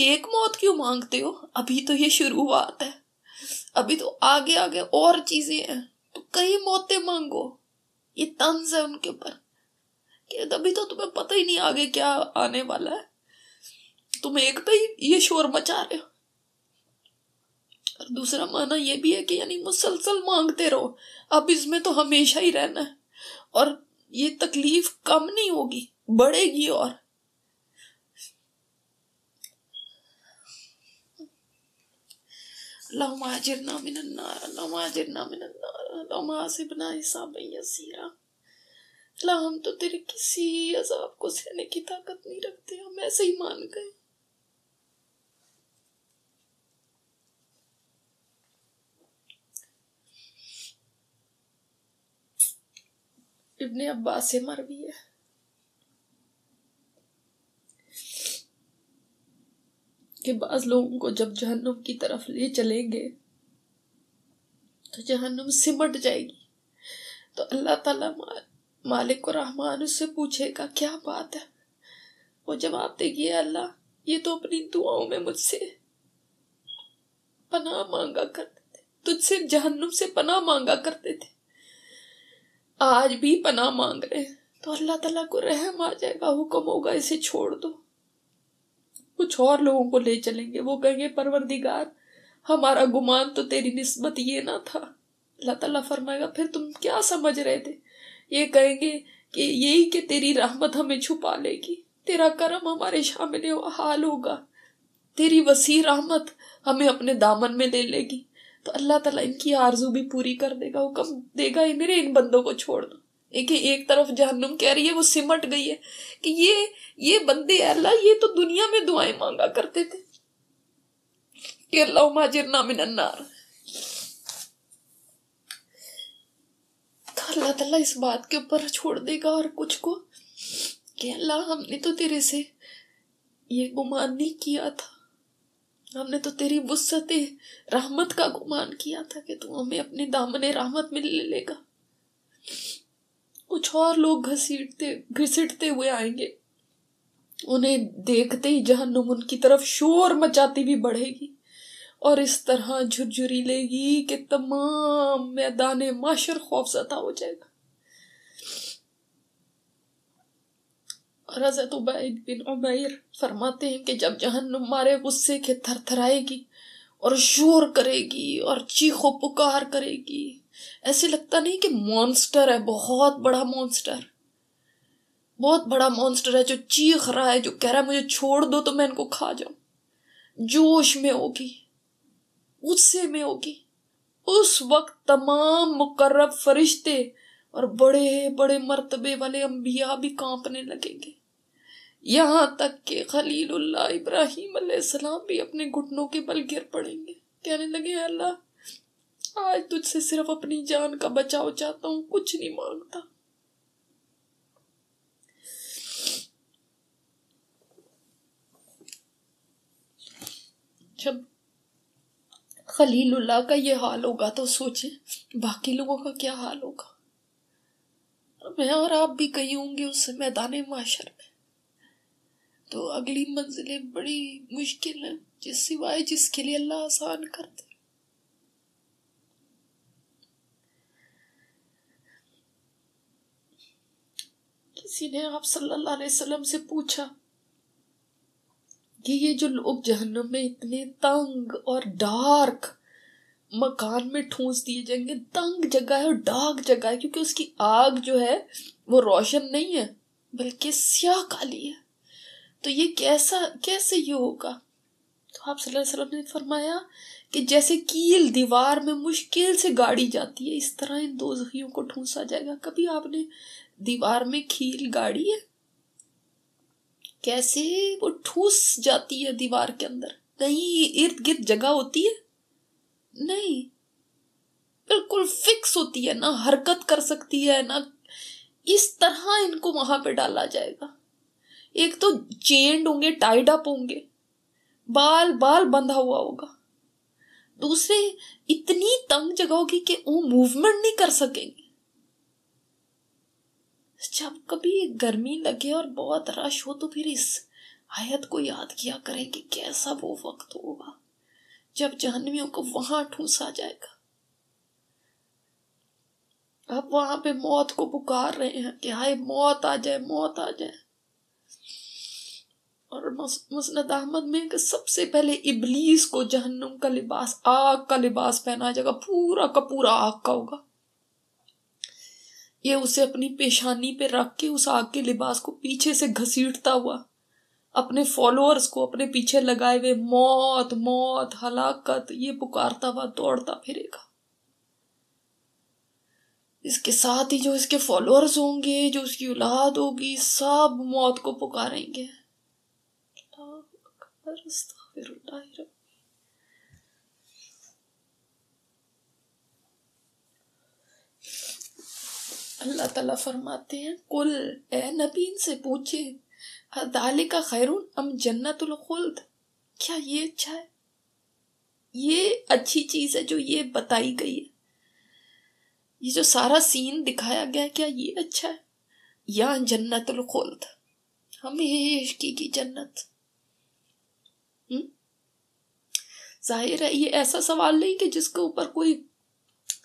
एक मौत क्यों मांगते हो अभी तो ये शुरुआत है अभी तो आगे आगे और चीजें हैं तो कई मौतें मांगो ये तंज है उनके ऊपर तभी तो तुम्हें पता ही नहीं आगे क्या आने वाला है तुम एक तो ये शोर मचा रहे हो और दूसरा माना यह भी है कि यानी मुसलसल मांगते रहो अब इसमें तो हमेशा ही रहना है और ये तकलीफ कम नहीं होगी बढ़ेगी और लौमाजिरना मिनन्नार लौमाजिरना मिनन्नार लौमा से हम तो तेरे किसी अजाब को सहने की ताकत नहीं रखते हम ऐसे ही मान गए इब्ने अब्बास से मर भी है कि बाज लोगों को जब जहन्नुम की तरफ ले चलेंगे तो जहन्नुम सिमट जाएगी तो अल्लाह ताला मालिक और रहमान उससे पूछेगा क्या बात है वो जवाब देगी अल्लाह ये तो अपनी दुआओं में मुझसे पना मांगा करते थे तुझसे जहन्नुम से पना मांगा करते थे आज भी पना मांग रहे हैं तो अल्लाह तला को रहम आ जाएगा हुक्म होगा इसे छोड़ दो कुछ और लोगों को ले चलेंगे वो कहेंगे परवरदिगार हमारा गुमान तो तेरी नस्बत ये ना था अल्लाह तला फरमाएगा फिर तुम क्या समझ रहे थे ये कहेंगे कि यही कि तेरी रहमत हमें छुपा लेगी तेरा करम हमारे शामिल हाल होगा तेरी वसी रहमत हमें अपने दामन में ले लेगी तो अल्लाह ताला इनकी आरजू भी पूरी कर देगा हुक्म देगा ही मेरे इन बंदों को छोड़ दो एक एक तरफ जहनुम कह रही है वो सिमट गई है कि ये ये बंदे अल्लाह ये तो दुनिया में दुआएं मांगा करते थे कि अल्लाह मिनन्नार तो अल्लाह तला इस बात के ऊपर छोड़ देगा और कुछ को कि अल्लाह हमने तो तेरे से ये गुमान नहीं किया था हमने तो तेरी वसत रहमत का गुमान किया था कि तू हमें अपने दामन रहमत में ले लेगा ले कुछ और लोग घसीटते घिसटते हुए आएंगे उन्हें देखते ही जहन्नुम उनकी तरफ शोर मचाती भी बढ़ेगी और इस तरह झुरझुरी लेगी कि तमाम मैदान माशर खौफजदा हो जाएगा रजत उबैद बिन उमैर फरमाते हैं कि जब जहन्नुम मारे गुस्से के थरथराएगी और शोर करेगी और चीखो पुकार करेगी ऐसे लगता नहीं कि मॉन्स्टर है बहुत बड़ा मॉन्स्टर बहुत बड़ा मॉन्स्टर है जो चीख रहा है जो कह रहा है मुझे छोड़ दो तो मैं इनको खा जाऊं जोश में होगी गुस्से में होगी उस वक्त तमाम मुकर्रब फरिश्ते और बड़े बड़े मर्तबे वाले अंबिया भी कांपने लगेंगे यहां तक कि खलीलुल्लाह इब्राहिम भी अपने घुटनों के बल गिर पड़ेंगे कहने लगे अल्लाह आज तुझसे सिर्फ अपनी जान का बचाव चाहता हूं कुछ नहीं मांगता जब खलीलुल्लाह का ये हाल होगा तो सोचे बाकी लोगों का क्या हाल होगा मैं और आप भी कही होंगे उस मैदान माशर में तो अगली मंजिलें बड़ी मुश्किल है जिस सिवाय जिसके लिए अल्लाह आसान करते किसी ने आप सल्लल्लाहु अलैहि वसल्लम से पूछा कि ये जो लोग जहन्नम में इतने तंग और डार्क मकान में ठूंस दिए जाएंगे तंग जगह है और डार्क जगह है क्योंकि उसकी आग जो है वो रोशन नहीं है बल्कि स्याह काली है तो ये कैसा कैसे ये होगा तो आप सल्लल्लाहु अलैहि वसल्लम ने फरमाया कि जैसे कील दीवार में मुश्किल से गाड़ी जाती है इस तरह इन दो जखियों को ठूंसा जाएगा कभी आपने दीवार में खील गाड़ी है कैसे वो ठूस जाती है दीवार के अंदर कहीं इर्द गिर्द जगह होती है नहीं बिल्कुल फिक्स होती है ना हरकत कर सकती है ना इस तरह इनको वहां पे डाला जाएगा एक तो चेंड होंगे टाइड अप होंगे बाल बाल बंधा हुआ होगा दूसरे इतनी तंग जगह होगी कि वो मूवमेंट नहीं कर सकेंगे जब कभी गर्मी लगे और बहुत रश हो तो फिर इस आयत को याद किया करें कि कैसा वो वक्त होगा जब जहनवियों को वहां ठूसा जाएगा अब वहां पे मौत को पुकार रहे हैं कि हाय मौत आ जाए मौत आ जाए और मुसनद अहमद में सबसे पहले इबलीस को जहन्नुम का लिबास आग का लिबास पहना जाएगा पूरा का पूरा आग का होगा ये उसे अपनी पेशानी पे रख के उस आग के लिबास को पीछे से घसीटता हुआ अपने फॉलोअर्स को अपने पीछे लगाए हुए मौत मौत हलाकत ये पुकारता हुआ दौड़ता फिरेगा इसके साथ ही जो इसके फॉलोअर्स होंगे जो उसकी औलाद होगी सब मौत को पुकारेंगे अल्लाह अल्लाह ताला फरमाते हैं कुल ए नबीन से पूछे अदाले का खैरून अम जन्नतुल खुल्द क्या ये अच्छा है ये अच्छी चीज है जो ये बताई गई है ये जो सारा सीन दिखाया गया क्या ये अच्छा है या जन्नतुल खुल्द हमेश की, की जन्नत हम्म? जाहिर है ये ऐसा सवाल नहीं कि जिसके ऊपर कोई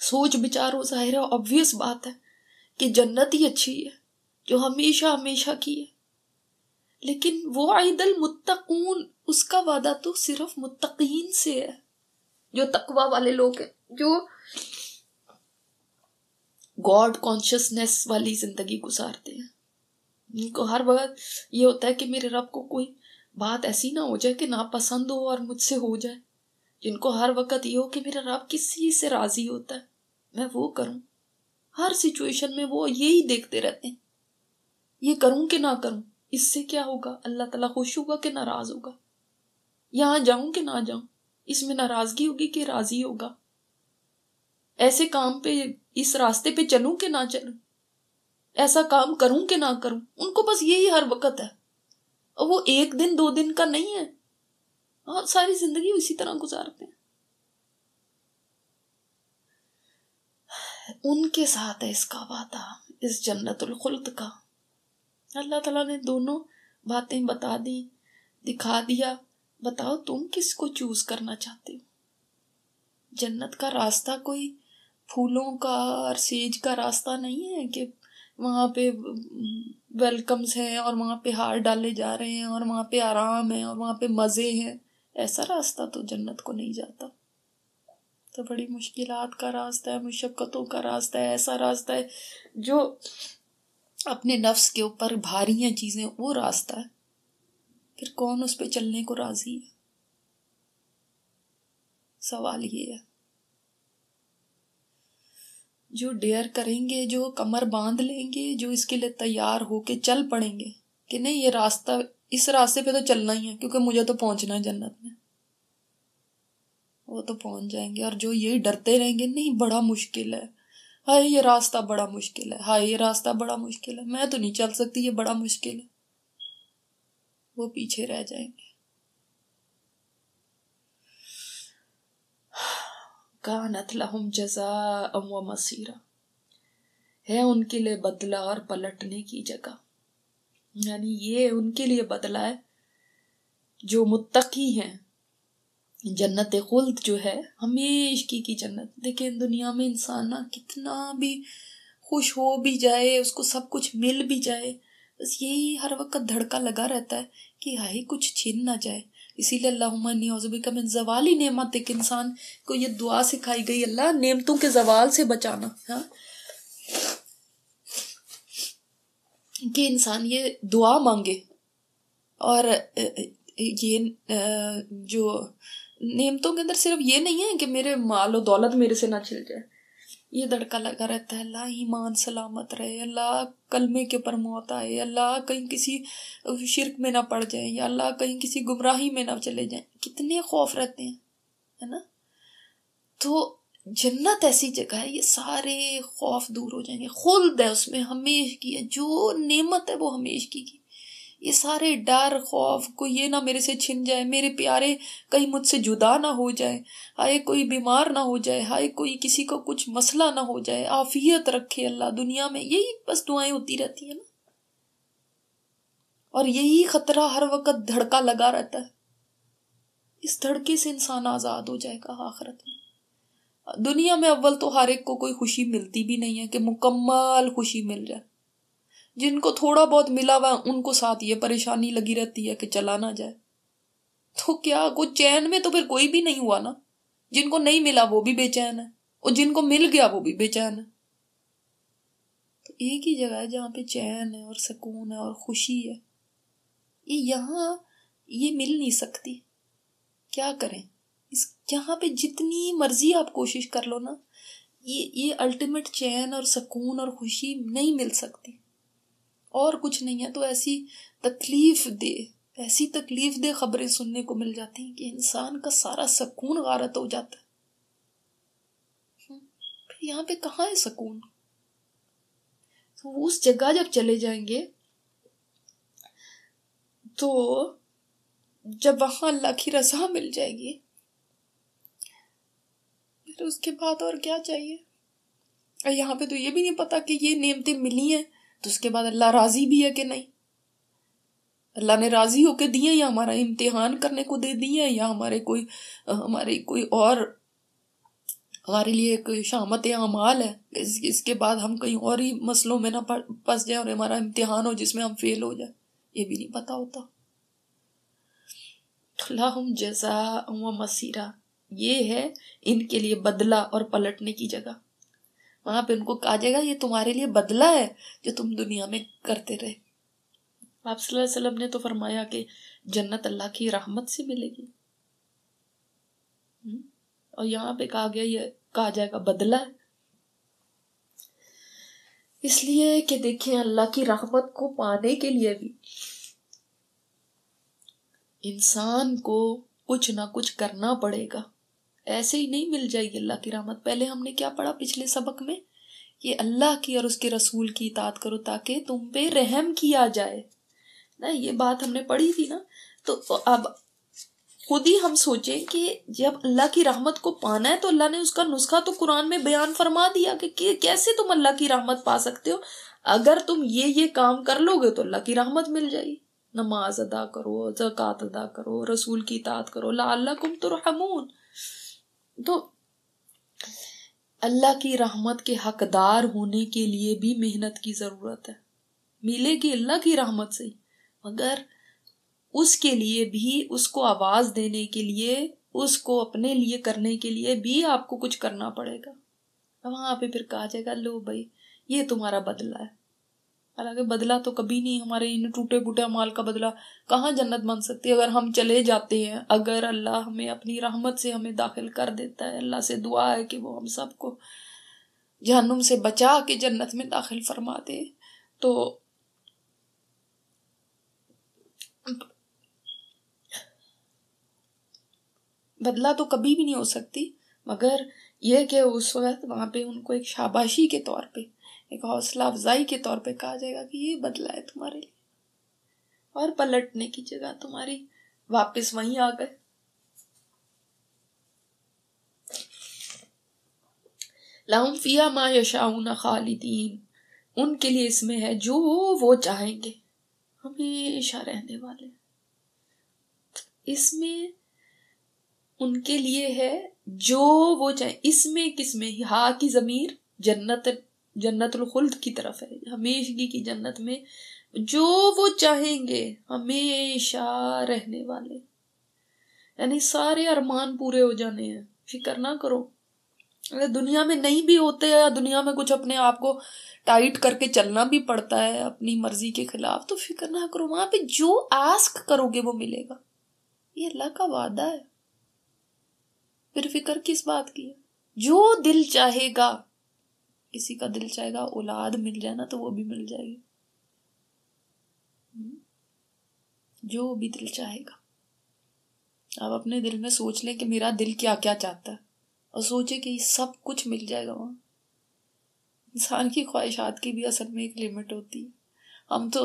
सोच विचार हो जाहिर है ऑब्वियस बात है कि जन्नत ही अच्छी है जो हमेशा हमेशा की है लेकिन वो आयदल मुत्तकून उसका वादा तो सिर्फ मुत्तकीन से है जो तकवा वाले लोग हैं जो गॉड कॉन्शियसनेस वाली जिंदगी गुजारते हैं उनको हर वक्त ये होता है कि मेरे रब को कोई बात ऐसी ना हो जाए कि नापसंद हो और मुझसे हो जाए जिनको हर वक्त ये हो कि मेरा रब किसी से राजी होता है मैं वो करूं हर सिचुएशन में वो यही देखते रहते हैं ये करूं कि ना करूं इससे क्या होगा अल्लाह ताला खुश होगा कि नाराज होगा यहां जाऊं कि ना जाऊं इसमें नाराजगी होगी कि राजी होगा ऐसे काम पे इस रास्ते पे चलूं कि ना चलूं ऐसा काम करूं कि ना करूं उनको बस यही हर वक्त है और वो एक दिन दो दिन का नहीं है और सारी जिंदगी उसी तरह गुजारते हैं उनके साथ है इसका वादा इस जन्नतुल खुल्द का अल्लाह ताला ने दोनों बातें बता दी दिखा दिया बताओ तुम किसको चूज करना चाहते हो जन्नत का रास्ता कोई फूलों का और सेज का रास्ता नहीं है कि वहाँ पे वेलकम्स हैं और वहाँ पे हार डाले जा रहे हैं और वहाँ पे आराम है और वहाँ पे मज़े हैं ऐसा रास्ता तो जन्नत को नहीं जाता तो बड़ी मुश्किल का रास्ता है मुशक्क़तों का रास्ता है ऐसा रास्ता है जो अपने नफ्स के ऊपर भारी हैं चीज़ें वो रास्ता है फिर कौन उस पर चलने को राज़ी है सवाल ये है जो डेयर करेंगे जो कमर बांध लेंगे जो इसके लिए तैयार होके चल पड़ेंगे कि नहीं ये रास्ता इस रास्ते पे तो चलना ही है क्योंकि मुझे तो पहुंचना है जन्नत में वो तो पहुंच जाएंगे और जो ये डरते रहेंगे नहीं बड़ा मुश्किल है हाय ये रास्ता बड़ा मुश्किल है हाय ये रास्ता बड़ा मुश्किल है मैं तो नहीं चल सकती ये बड़ा मुश्किल है वो पीछे रह जाएंगे का लहुम जजा व मसीरा है उनके लिए बदला और पलटने की जगह यानी ये उनके लिए बदला है जो मुत्तकी हैं जन्नत खुल्द जो है हमेश की जन्नत लेकिन दुनिया में इंसान ना कितना भी खुश हो भी जाए उसको सब कुछ मिल भी जाए बस यही हर वक्त धड़का लगा रहता है कि हाय कुछ छीन ना जाए इसीलिए अल्लाह नौजबी का जवाली नियमत एक इंसान को ये दुआ सिखाई गई अल्लाह नियमतों के जवाल से बचाना हाँ कि इंसान ये दुआ मांगे और ये जो नियमतों के अंदर सिर्फ ये नहीं है कि मेरे माल और दौलत मेरे से ना छिल जाए ये धड़का लगा रहता है अल्लाह ईमान सलामत रहे अल्लाह कलमे के ऊपर मौत आए अल्लाह कहीं किसी शिरक में ना पड़ जाए या अल्लाह कहीं किसी गुमराही में ना चले जाए कितने खौफ रहते हैं है ना तो जन्नत ऐसी जगह है ये सारे खौफ दूर हो जाएंगे खुल्द है उसमें हमेश की है जो नेमत है वो हमेश की, की ये सारे डर खौफ कोई ये ना मेरे से छिन जाए मेरे प्यारे कहीं मुझसे जुदा ना हो जाए हाय कोई बीमार ना हो जाए हाय कोई किसी को कुछ मसला ना हो जाए आफियत रखे अल्लाह दुनिया में यही बस दुआएं होती रहती है ना और यही खतरा हर वक्त धड़का लगा रहता है इस धड़के से इंसान आज़ाद हो जाएगा आखिरत में दुनिया में अव्वल तो हर एक को कोई खुशी मिलती भी नहीं है कि मुकम्मल खुशी मिल जाए जिनको थोड़ा बहुत मिला हुआ उनको साथ ये परेशानी लगी रहती है कि चला ना जाए तो क्या वो चैन में तो फिर कोई भी नहीं हुआ ना जिनको नहीं मिला वो भी बेचैन है और जिनको मिल गया वो भी बेचैन है तो एक ही जगह है जहाँ पे चैन है और सुकून है और खुशी है ये यहाँ ये मिल नहीं सकती क्या करें इस यहाँ पे जितनी मर्जी आप कोशिश कर लो ना ये ये अल्टीमेट चैन और सुकून और खुशी नहीं मिल सकती और कुछ नहीं है तो ऐसी तकलीफ दे ऐसी तकलीफ दे खबरें सुनने को मिल जाती हैं कि इंसान का सारा सकून गारत हो जाता है हम्म, फिर यहाँ पे कहाँ है सकून तो उस जगह जब चले जाएंगे तो जब वहां अल्लाह की रजा मिल जाएगी फिर उसके बाद और क्या चाहिए यहाँ पे तो ये भी नहीं पता कि ये नियमतें मिली हैं तो उसके बाद अल्लाह राजी भी है कि नहीं अल्लाह ने राजी होके दिए या हमारा इम्तिहान करने को दे दिए या हमारे कोई हमारे कोई और हमारे लिए कोई शामत अमाल है इस, इसके बाद हम कहीं और ही मसलों में ना फंस जाए और हमारा इम्तिहान हो जिसमें हम फेल हो जाए ये भी नहीं पता होता हम जजा मसीरा ये है इनके लिए बदला और पलटने की जगह वहां पे उनको कहा जाएगा ये तुम्हारे लिए बदला है जो तुम दुनिया में करते रहे आप वसल्लम ने तो फरमाया कि जन्नत अल्लाह की रहमत से मिलेगी हम्म? और यहाँ पे कहा गया ये कहा जाएगा बदला है इसलिए कि देखें अल्लाह की रहमत को पाने के लिए भी इंसान को कुछ ना कुछ करना पड़ेगा ऐसे ही नहीं मिल जाएगी अल्लाह की रहमत पहले हमने क्या पढ़ा पिछले सबक में कि अल्लाह की और उसके रसूल की इतात करो ताकि तुम पे रहम किया जाए ना ये बात हमने पढ़ी थी ना तो अब खुद ही हम सोचें कि जब अल्लाह की रहमत को पाना है तो अल्लाह ने उसका नुस्खा तो कुरान में बयान फरमा दिया कि कैसे तुम अल्लाह की रहमत पा सकते हो अगर तुम ये ये काम कर लोगे तो अल्लाह की रहमत मिल जाएगी नमाज अदा करो जक़ात अदा करो रसूल की इतात करो ला अल्लाह कुम तो रहमून तो अल्लाह की रहमत के हकदार होने के लिए भी मेहनत की ज़रूरत है मिलेगी अल्लाह की रहमत से मगर उसके लिए भी उसको आवाज़ देने के लिए उसको अपने लिए करने के लिए भी आपको कुछ करना पड़ेगा वहां पे फिर कहा जाएगा लो भाई ये तुम्हारा बदला है हालांकि बदला तो कभी नहीं हमारे इन टूटे फूटे माल का बदला कहाँ जन्नत बन सकती है अगर हम चले जाते हैं अगर अल्लाह हमें अपनी रहमत से हमें दाखिल कर देता है अल्लाह से दुआ है कि वो हम सबको जहनुम से बचा के जन्नत में दाखिल फरमा दे तो बदला तो कभी भी नहीं हो सकती मगर यह कि उस वक्त वहां पे उनको एक शाबाशी के तौर पे एक हौसला अफजाई के तौर पे कहा जाएगा कि ये बदला है तुम्हारे लिए और पलटने की जगह तुम्हारी वापस वहीं आ गए लाउम फिया मा यशाउन खालिदीन उनके लिए इसमें है जो वो चाहेंगे हमेशा रहने वाले इसमें उनके लिए है जो वो चाहे इसमें किसमें हा की जमीर जन्नत जन्नतुल्खुल्द की तरफ है हमेशगी की जन्नत में जो वो चाहेंगे हमेशा रहने वाले यानी सारे अरमान पूरे हो जाने हैं फिक्र ना करो अगर दुनिया में नहीं भी होते या दुनिया में कुछ अपने आप को टाइट करके चलना भी पड़ता है अपनी मर्जी के खिलाफ तो फिक्र ना करो वहां पे जो आस्क करोगे वो मिलेगा ये अल्लाह का वादा है फिर फिक्र किस बात की है जो दिल चाहेगा किसी का दिल चाहेगा औलाद मिल जाए ना तो वो भी मिल जाएगी हम्म। जो भी दिल चाहेगा आप अपने दिल में सोच लें कि मेरा दिल क्या क्या चाहता है और सोचे कि सब कुछ मिल जाएगा वहाँ इंसान की ख्वाहिशात की भी असल में एक लिमिट होती है हम तो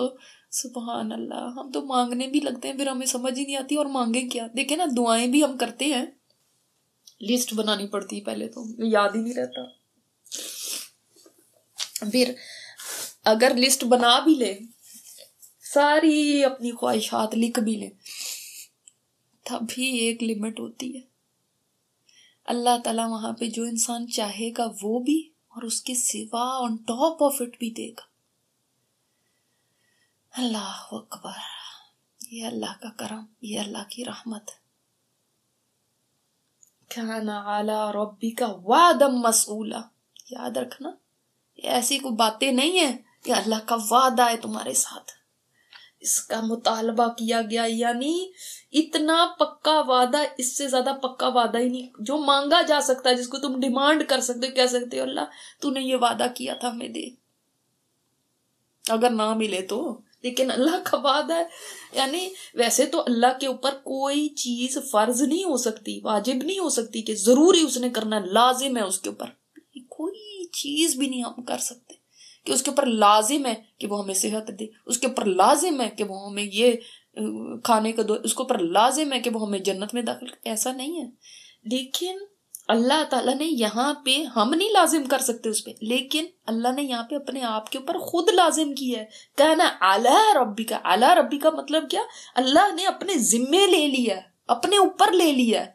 सुबहान अल्लाह हम तो मांगने भी लगते हैं फिर हमें समझ ही नहीं आती और मांगे क्या देखे ना दुआएं भी हम करते हैं लिस्ट बनानी पड़ती है पहले तो याद ही नहीं रहता फिर अगर लिस्ट बना भी ले सारी अपनी ख्वाहिशात लिख भी ले तब भी एक लिमिट होती है अल्लाह ताला वहां पे जो इंसान चाहेगा वो भी और उसके सिवा ऑन टॉप ऑफ इट भी देगा अल्लाह अकबर ये अल्लाह का करम ये अल्लाह की रहमत खाना आला रबी का वादम मसूला याद रखना ऐसी कोई बातें नहीं है कि अल्लाह का वादा है तुम्हारे साथ इसका मुतालबा किया गया यानी इतना पक्का वादा इससे ज्यादा पक्का वादा ही नहीं जो मांगा जा सकता है जिसको तुम डिमांड कर सकते हो कह सकते हो अल्लाह तूने ये वादा किया था हमें दे अगर ना मिले तो लेकिन अल्लाह का वादा है यानी वैसे तो अल्लाह के ऊपर कोई चीज फर्ज नहीं हो सकती वाजिब नहीं हो सकती कि जरूरी उसने करना लाजिम है उसके ऊपर कोई चीज भी नहीं हम कर सकते कि उसके ऊपर लाजिम है कि वो हमें सेहत दे उसके ऊपर लाजिम है कि वो हमें ये खाने का दो उसके ऊपर लाजिम है कि वो हमें जन्नत में दाखिल ऐसा नहीं है लेकिन अल्लाह ताला ने यहाँ पे हम नहीं लाजिम कर सकते उस पर लेकिन अल्लाह ने यहाँ पे अपने आप के ऊपर खुद लाजिम किया है कहना आला रब्बी का आला रब्बी का मतलब क्या अल्लाह ने अपने जिम्मे ले लिया अपने ऊपर ले लिया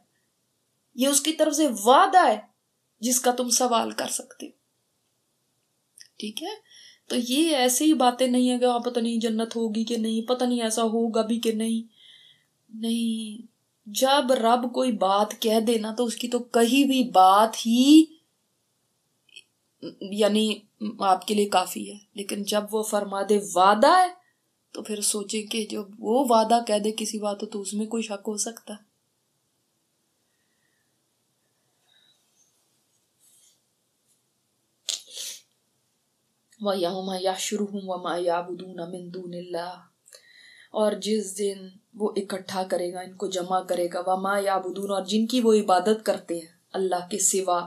ये उसकी तरफ से वादा है जिसका तुम सवाल कर सकते हो ठीक है तो ये ऐसे ही बातें नहीं है कि हाँ पता नहीं जन्नत होगी कि नहीं पता नहीं ऐसा होगा भी कि नहीं नहीं जब रब कोई बात कह देना तो उसकी तो कही भी बात ही यानी आपके लिए काफी है लेकिन जब वो फरमा दे वादा है तो फिर सोचे कि जब वो वादा कह दे किसी बात तो उसमें कोई शक हो सकता है व यौम याशरुहम व मायाबुदून मिंदून और जिस दिन वो इकट्ठा करेगा इनको जमा करेगा व मा याबुदून और जिनकी वो इबादत करते हैं अल्लाह के सिवा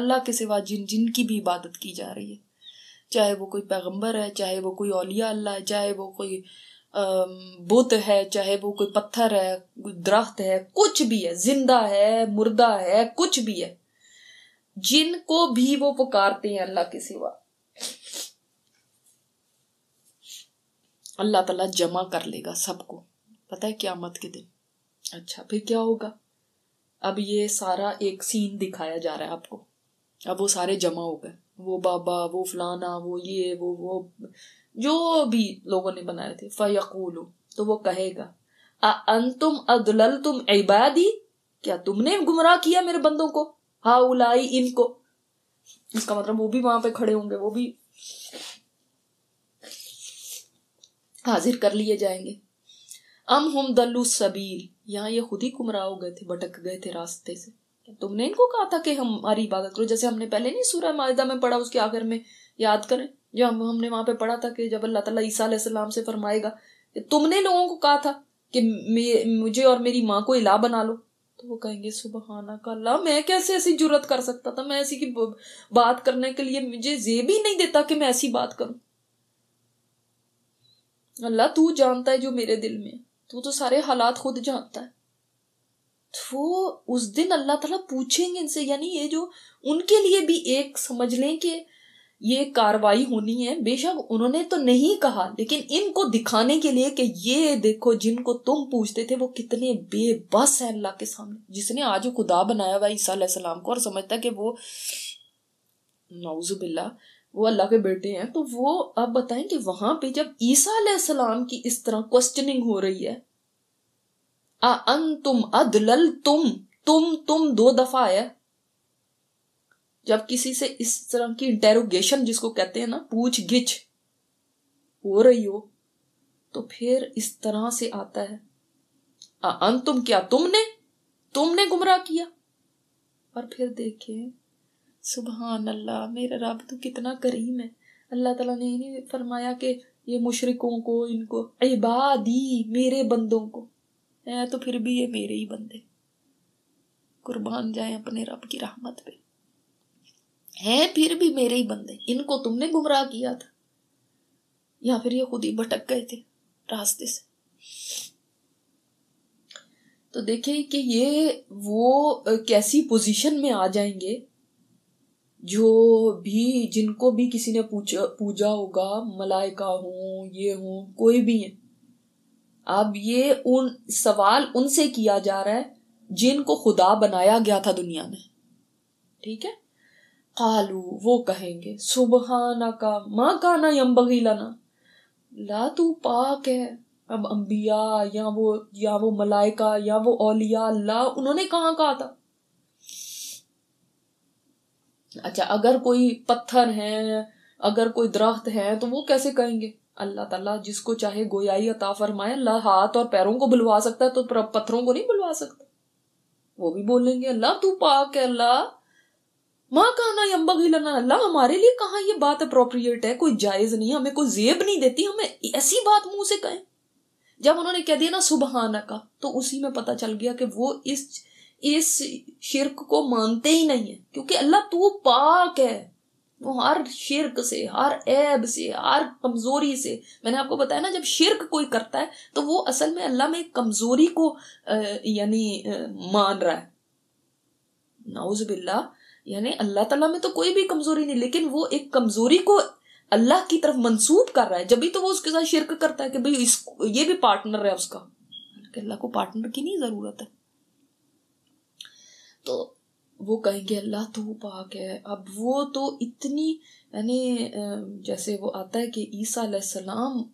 अल्लाह के सिवा जिन जिनकी भी इबादत की जा रही है चाहे वो कोई पैगंबर है चाहे वो कोई अलिया अल्लाह है चाहे वो कोई बुत है चाहे वो कोई पत्थर है कोई दरख्त है कुछ भी है जिंदा है मुर्दा है कुछ भी है जिनको भी वो पुकारते हैं अल्लाह के सिवा अल्लाह ताला जमा कर लेगा सबको पता है मत के दिन अच्छा फिर क्या होगा अब ये सारा एक सीन दिखाया जा रहा है आपको अब वो सारे जमा हो गए वो बाबा वो फलाना वो ये वो वो जो भी लोगों ने बनाए थे फ़यकूल तो वो कहेगा आ अंतुम अदल तुम इबादी क्या तुमने गुमराह किया मेरे बंदों को हा उलाई इनको इसका मतलब वो भी वहां पे खड़े होंगे वो भी हाजिर कर लिए जाएंगे अम हम दल्लू सबील यहाँ ये खुद ही गुमराह हो गए थे भटक गए थे रास्ते से तुमने इनको कहा था कि हम हमारी इबादत करो जैसे हमने पहले नहीं सूरह माहिदा में पढ़ा उसके आखिर में याद करें जो हम हमने वहां पे पढ़ा था कि जब अल्लाह ताला ईसा सलाम से फरमाएगा कि तुमने लोगों को कहा था कि मुझे और मेरी माँ को इला बना लो तो वो कहेंगे सुबहाना का अल्लाह मैं कैसे ऐसी जरूरत कर सकता था मैं ऐसी की बात करने के लिए मुझे जेब ही नहीं देता कि मैं ऐसी बात करूं अल्लाह तू जानता है जो मेरे दिल में तू तो सारे हालात खुद जानता है तो उस दिन अल्लाह ताला पूछेंगे इनसे यानी ये जो उनके लिए भी एक समझ लें कि ये कार्रवाई होनी है बेशक उन्होंने तो नहीं कहा लेकिन इनको दिखाने के लिए कि ये देखो जिनको तुम पूछते थे वो कितने बेबस हैं अल्लाह के सामने जिसने आज खुदा बनाया हुआ ईसा सलाम को और समझता कि वो नौजुबिल्ला वो अल्लाह के बेटे हैं तो वो आप बताएं कि वहां पे जब ईसा सलाम की इस तरह क्वेश्चनिंग हो रही है आ अन तुम अदलल तुम तुम तुम दो दफा आया जब किसी से इस तरह की इंटेरोगेशन जिसको कहते हैं ना पूछ गिछ हो रही हो तो फिर इस तरह से आता है आ अन तुम क्या तुमने तुमने गुमराह किया और फिर देखें सुबहान अल्लाह मेरा रब तो कितना करीम है अल्लाह तला ने नहीं फरमाया कि ये मुशरकों को इनको इबादी मेरे बंदों को है तो फिर भी ये मेरे ही बंदे कुर्बान जाए अपने रब की रहमत पे है फिर भी मेरे ही बंदे इनको तुमने गुमराह किया था या फिर ये खुद ही भटक गए थे रास्ते से तो देखिए कि ये वो कैसी पोजीशन में आ जाएंगे जो भी जिनको भी किसी ने पूछा पूजा होगा मलाइका हो ये हो कोई भी है अब ये उन सवाल उनसे किया जा रहा है जिनको खुदा बनाया गया था दुनिया में ठीक है कालू वो कहेंगे सुबह ना का माँ का ना यम्बगी लाना ला तू पाक है अब अंबिया या वो या वो मलाइका या वो औलिया ला उन्होंने कहाँ कहा था अच्छा अगर कोई पत्थर है अगर कोई दरख्त है तो वो कैसे कहेंगे अल्लाह ताला जिसको चाहे गोयाई अता फरमाए अल्लाह हाथ और पैरों को बुलवा सकता है तो पत्थरों को नहीं बुलवा सकता वो भी बोलेंगे अल्लाह तू पाक है अल्लाह माँ ना अम्बा लना अल्लाह हमारे लिए कहा ये बात अप्रोप्रिएट है कोई जायज नहीं हमें कोई जेब नहीं देती हमें ऐसी बात मुंह से कहें जब उन्होंने कह दिया ना सुबहाना का तो उसी में पता चल गया कि वो इस इस शिरक को मानते ही नहीं है क्योंकि अल्लाह तू पाक है वो हर शिरक से हर ऐब से हर कमजोरी से मैंने आपको बताया ना जब शिरक कोई करता है तो वो असल में अल्लाह में कमजोरी को यानी मान रहा है नाउज बिल्ला यानी अल्लाह तला में तो कोई भी कमजोरी नहीं लेकिन वो एक कमजोरी को अल्लाह की तरफ मंसूब कर रहा है जब भी तो वो उसके साथ शिरक करता है कि भाई इस ये भी पार्टनर है उसका अल्लाह को पार्टनर की नहीं जरूरत है तो वो कहेंगे अल्लाह तो पाक है अब वो तो इतनी यानी जैसे वो आता है कि ईसा सलाम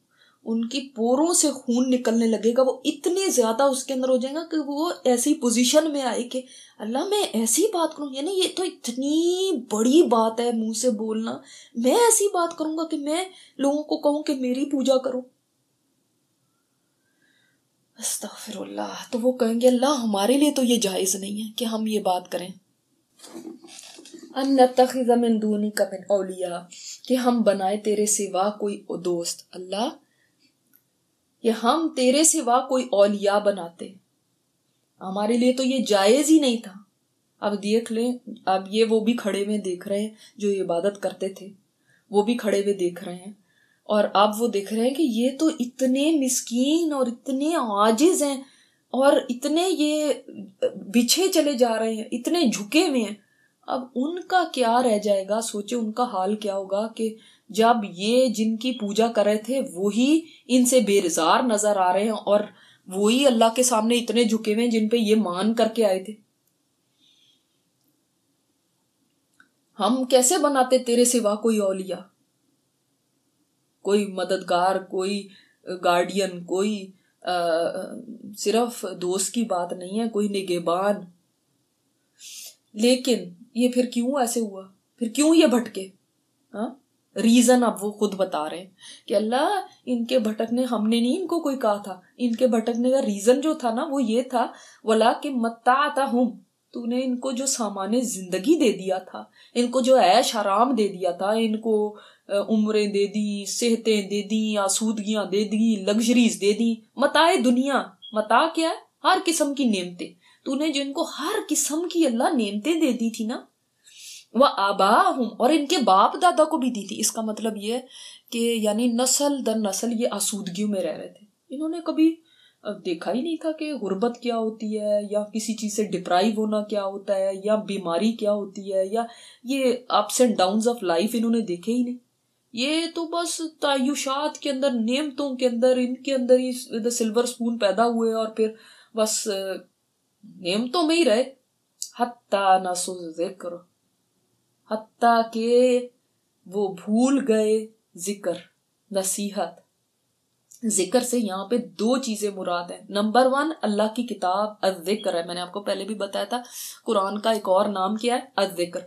उनकी पोरों से खून निकलने लगेगा वो इतने ज़्यादा उसके अंदर हो जाएगा कि वो ऐसी पोजीशन में आए कि अल्लाह मैं ऐसी बात करूँ यानी ये तो इतनी बड़ी बात है मुंह से बोलना मैं ऐसी बात करूँगा कि मैं लोगों को कहूँ कि मेरी पूजा करूँ अस्तफरल्ला तो वो कहेंगे अल्लाह हमारे लिए तो ये जायज़ नहीं है कि हम ये बात करें अन तखिजमिन दूनी औलिया कि हम बनाए तेरे सिवा कोई दोस्त अल्लाह कि हम तेरे सिवा कोई औलिया बनाते हमारे लिए तो ये जायज़ ही नहीं था अब देख लें अब ये वो भी खड़े में देख रहे हैं जो इबादत करते थे वो भी खड़े हुए देख रहे हैं और अब वो देख रहे हैं कि ये तो इतने मिस्कीन और इतने आजिज हैं और इतने ये बिछे चले जा रहे हैं इतने झुके हुए हैं अब उनका क्या रह जाएगा सोचे उनका हाल क्या होगा कि जब ये जिनकी पूजा कर रहे थे वो ही इनसे बेरजार नजर आ रहे हैं और वो ही अल्लाह के सामने इतने झुके हुए हैं जिन पे ये मान करके आए थे हम कैसे बनाते तेरे सिवा कोई औलिया कोई मददगार कोई गार्डियन कोई आ, सिर्फ दोस्त की बात नहीं है कोई निगेबान लेकिन ये फिर क्यों ऐसे हुआ फिर क्यों ये भटके हाँ रीजन अब वो खुद बता रहे हैं कि अल्लाह इनके भटकने हमने नहीं इनको कोई कहा था इनके भटकने का रीजन जो था ना वो ये था वाला कि मत्ता आता हूं तूने इनको जो सामान्य जिंदगी दे दिया था इनको जो ऐश आराम दे दिया था इनको उम्रें दे दी सेहतें दे दी आसूदगियां दे दी लग्जरीज दे दी मताए दुनिया मता क्या है हर किस्म की नेमते तूने जिनको हर किस्म की अल्लाह नेमते दे दी थी ना वह आबा हूँ और इनके बाप दादा को भी दी थी इसका मतलब ये है कि यानी नस्ल दर नस्ल ये आसूदगियों में रह रहे थे इन्होंने कभी देखा ही नहीं था कि गुर्बत क्या होती है या किसी चीज़ से डिप्राइव होना क्या होता है या बीमारी क्या होती है या ये ups and down of life इन्होंने देखे ही नहीं ये तो बस तायुषात के अंदर नियमतों के अंदर इनके अंदर ही द सिल्वर स्पून पैदा हुए और फिर बस नियमतों में ही रहे हत्ता ना सो जिक्र हत्ता के वो भूल गए जिक्र नसीहत जिक्र से यहाँ पे दो चीजें मुराद है नंबर वन अल्लाह की किताब अजिक्र है मैंने आपको पहले भी बताया था कुरान का एक और नाम क्या है अजिक्र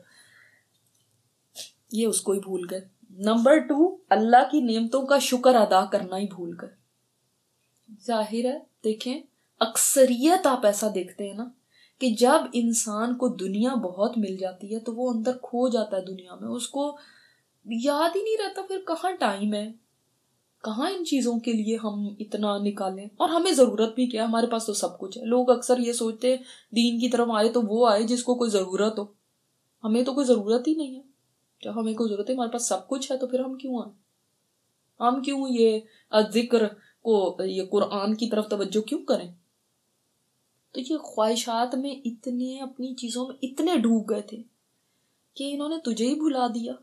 ये उसको ही भूल गए नंबर टू अल्लाह की नियमतों का शुक्र अदा करना ही भूल गए जाहिर है देखें अक्सरियत आप ऐसा देखते हैं ना कि जब इंसान को दुनिया बहुत मिल जाती है तो वो अंदर खो जाता है दुनिया में उसको याद ही नहीं रहता फिर कहाँ टाइम है कहाँ इन चीजों के लिए हम इतना निकालें और हमें जरूरत भी क्या हमारे पास तो सब कुछ है लोग अक्सर ये सोचते हैं दीन की तरफ आए तो वो आए जिसको कोई जरूरत हो हमें तो कोई जरूरत ही नहीं है जब हमें कोई जरूरत है हमारे पास सब कुछ है तो फिर हम क्यों आए हम क्यों ये जिक्र को ये कुरान की तरफ तवज्जो क्यों करें तो ये ख्वाहिशात में इतने अपनी चीजों में इतने डूब गए थे कि इन्होंने तुझे ही भुला दिया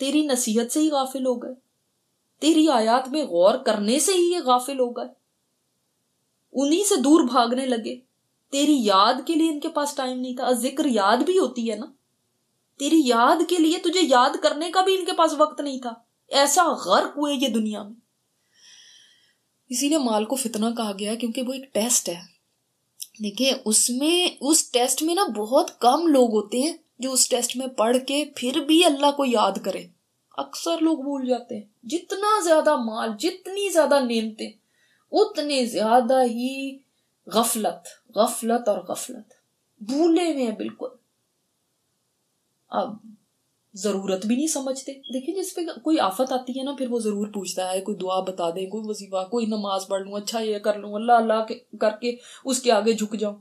तेरी नसीहत से ही गाफिल हो गए तेरी आयात में गौर करने से ही ये गाफिल हो गए उन्हीं से दूर भागने लगे तेरी याद के लिए इनके पास टाइम नहीं था जिक्र याद भी होती है ना तेरी याद के लिए तुझे याद करने का भी इनके पास वक्त नहीं था ऐसा गर्क हुए ये दुनिया में इसीलिए माल को फितना कहा गया क्योंकि वो एक टेस्ट है देखिए उसमें उस टेस्ट में ना बहुत कम लोग होते हैं जो उस टेस्ट में पढ़ के फिर भी अल्लाह को याद करें अक्सर लोग भूल जाते हैं जितना ज्यादा माल जितनी ज्यादा नियमतें उतने ज्यादा ही गफलत गफलत और गफलत भूले हुए हैं बिल्कुल अब जरूरत भी नहीं समझते देखिए जिस पे कोई आफत आती है ना फिर वो जरूर पूछता है कोई दुआ बता दे कोई वजीफा कोई नमाज पढ़ लू अच्छा ये कर लू अल्लाह अल्लाह करके उसके आगे झुक जाऊं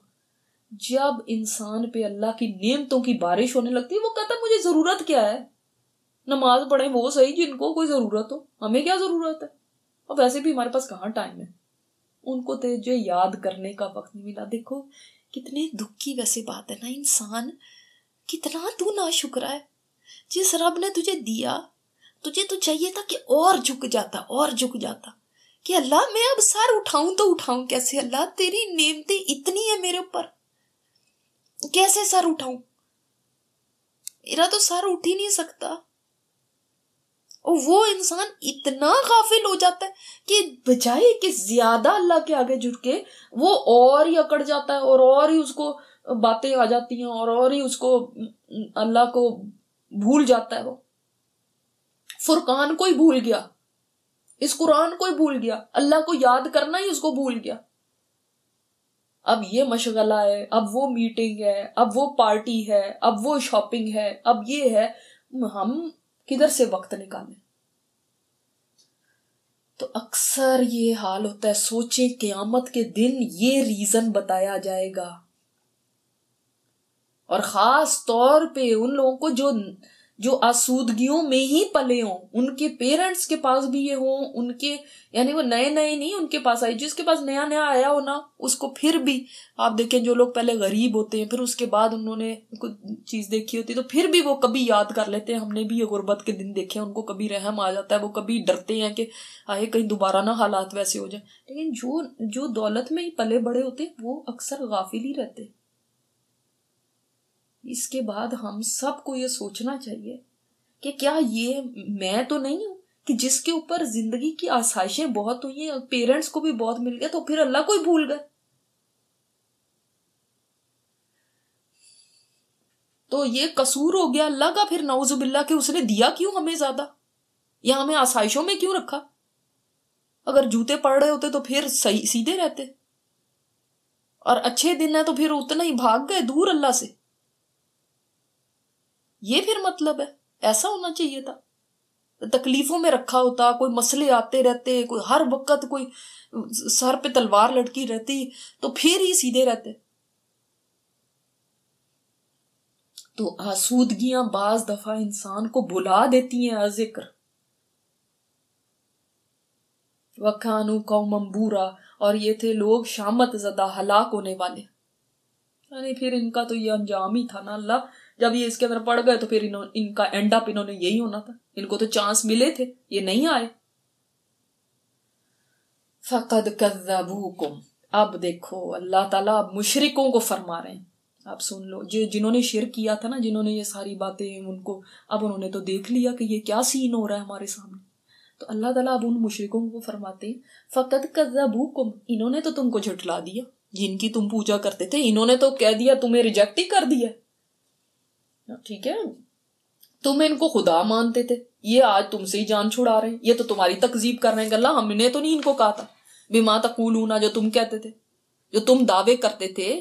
जब इंसान पे अल्लाह की नियमतों की बारिश होने लगती है वो कहता है मुझे जरूरत क्या है नमाज पढ़े वो सही जिनको कोई जरूरत हो हमें क्या जरूरत है और वैसे भी हमारे पास कहाँ टाइम है उनको तो जो याद करने का वक्त नहीं मिला देखो कितने दुख की वैसे बात है ना इंसान कितना तू ना शुक्र है जिस रब ने तुझे दिया तुझे तो चाहिए था कि और झुक जाता और झुक जाता कि अल्लाह मैं अब सर उठाऊं तो उठाऊं कैसे अल्लाह तेरी नेमते इतनी है मेरे ऊपर कैसे सर उठाऊं मेरा तो सर उठ ही नहीं सकता और वो इंसान इतना गाफिल हो जाता है कि बजाय कि ज्यादा अल्लाह के आगे जुड़ के वो और ही अकड़ जाता है और और ही उसको बातें आ जाती हैं और और ही उसको अल्लाह को भूल जाता है वो फुरकान को ही भूल गया इस कुरान को ही भूल गया अल्लाह को याद करना ही उसको भूल गया अब ये मशगला है अब वो मीटिंग है अब वो पार्टी है अब वो शॉपिंग है अब ये है हम किधर से वक्त निकालें तो अक्सर ये हाल होता है सोचे क्यामत के दिन ये रीजन बताया जाएगा और खास तौर पे उन लोगों को जो जो आसूदगियों में ही पले हों उनके पेरेंट्स के पास भी ये हो उनके यानी वो नए नए नहीं उनके पास आए जिसके पास नया नया आया हो ना उसको फिर भी आप देखें जो लोग पहले गरीब होते हैं फिर उसके बाद उन्होंने कुछ चीज देखी होती तो फिर भी वो कभी याद कर लेते हैं हमने भी ये गुर्बत के दिन देखे उनको कभी रहम आ जाता है वो कभी डरते हैं कि आए कहीं दोबारा ना हालात वैसे हो जाए लेकिन जो जो दौलत में ही पले बड़े होते वो अक्सर गाफिल ही रहते हैं इसके बाद हम सबको ये सोचना चाहिए कि क्या ये मैं तो नहीं हूं कि जिसके ऊपर जिंदगी की आसाइशें बहुत हुई हैं पेरेंट्स को भी बहुत मिल गया तो फिर अल्लाह को ही भूल गए तो ये कसूर हो गया अल्लाह का फिर नवजुबिल्ला के उसने दिया क्यों हमें ज्यादा या हमें आसाइशों में क्यों रखा अगर जूते पड़ रहे होते तो फिर सही सीधे रहते और अच्छे दिन है तो फिर उतना ही भाग गए दूर अल्लाह से ये फिर मतलब है ऐसा होना चाहिए था तकलीफों में रखा होता कोई मसले आते रहते कोई हर वक्त कोई सर पे तलवार लटकी रहती तो फिर ही सीधे रहते तो आसूदगियां बाज दफा इंसान को बुला देती हैं जिक्र वखानु मंबूरा और ये थे लोग शामत जदा हलाक होने वाले यानी फिर इनका तो ये अंजाम ही था ना अल्लाह जब ये इसके अंदर पड़ गए तो फिर इनका एंड अप इन्होंने यही होना था इनको तो चांस मिले थे ये नहीं आए फ़कद कदबूकुम अब देखो अल्लाह ताला अब मुशरकों को फरमा रहे हैं आप सुन लो जो जिन्होंने शेर किया था ना जिन्होंने ये सारी बातें उनको अब उन्होंने तो देख लिया कि ये क्या सीन हो रहा है हमारे सामने तो अल्लाह ताला अब उन मुशरकों को फरमाते हैं फ़कत कदबूकुम इन्होंने तो तुमको झुटला दिया जिनकी तुम पूजा करते थे इन्होंने तो कह दिया तुम्हें रिजेक्ट ही कर दिया हाँ, ठीक है तुम इनको खुदा मानते थे ये आज तुमसे ही जान छुड़ा रहे हैं ये तो तुम्हारी तकजीब कर रहे हैं गल्ला हमने तो नहीं इनको कहा था बीमा तकूल ऊना जो तुम कहते थे जो तुम दावे करते थे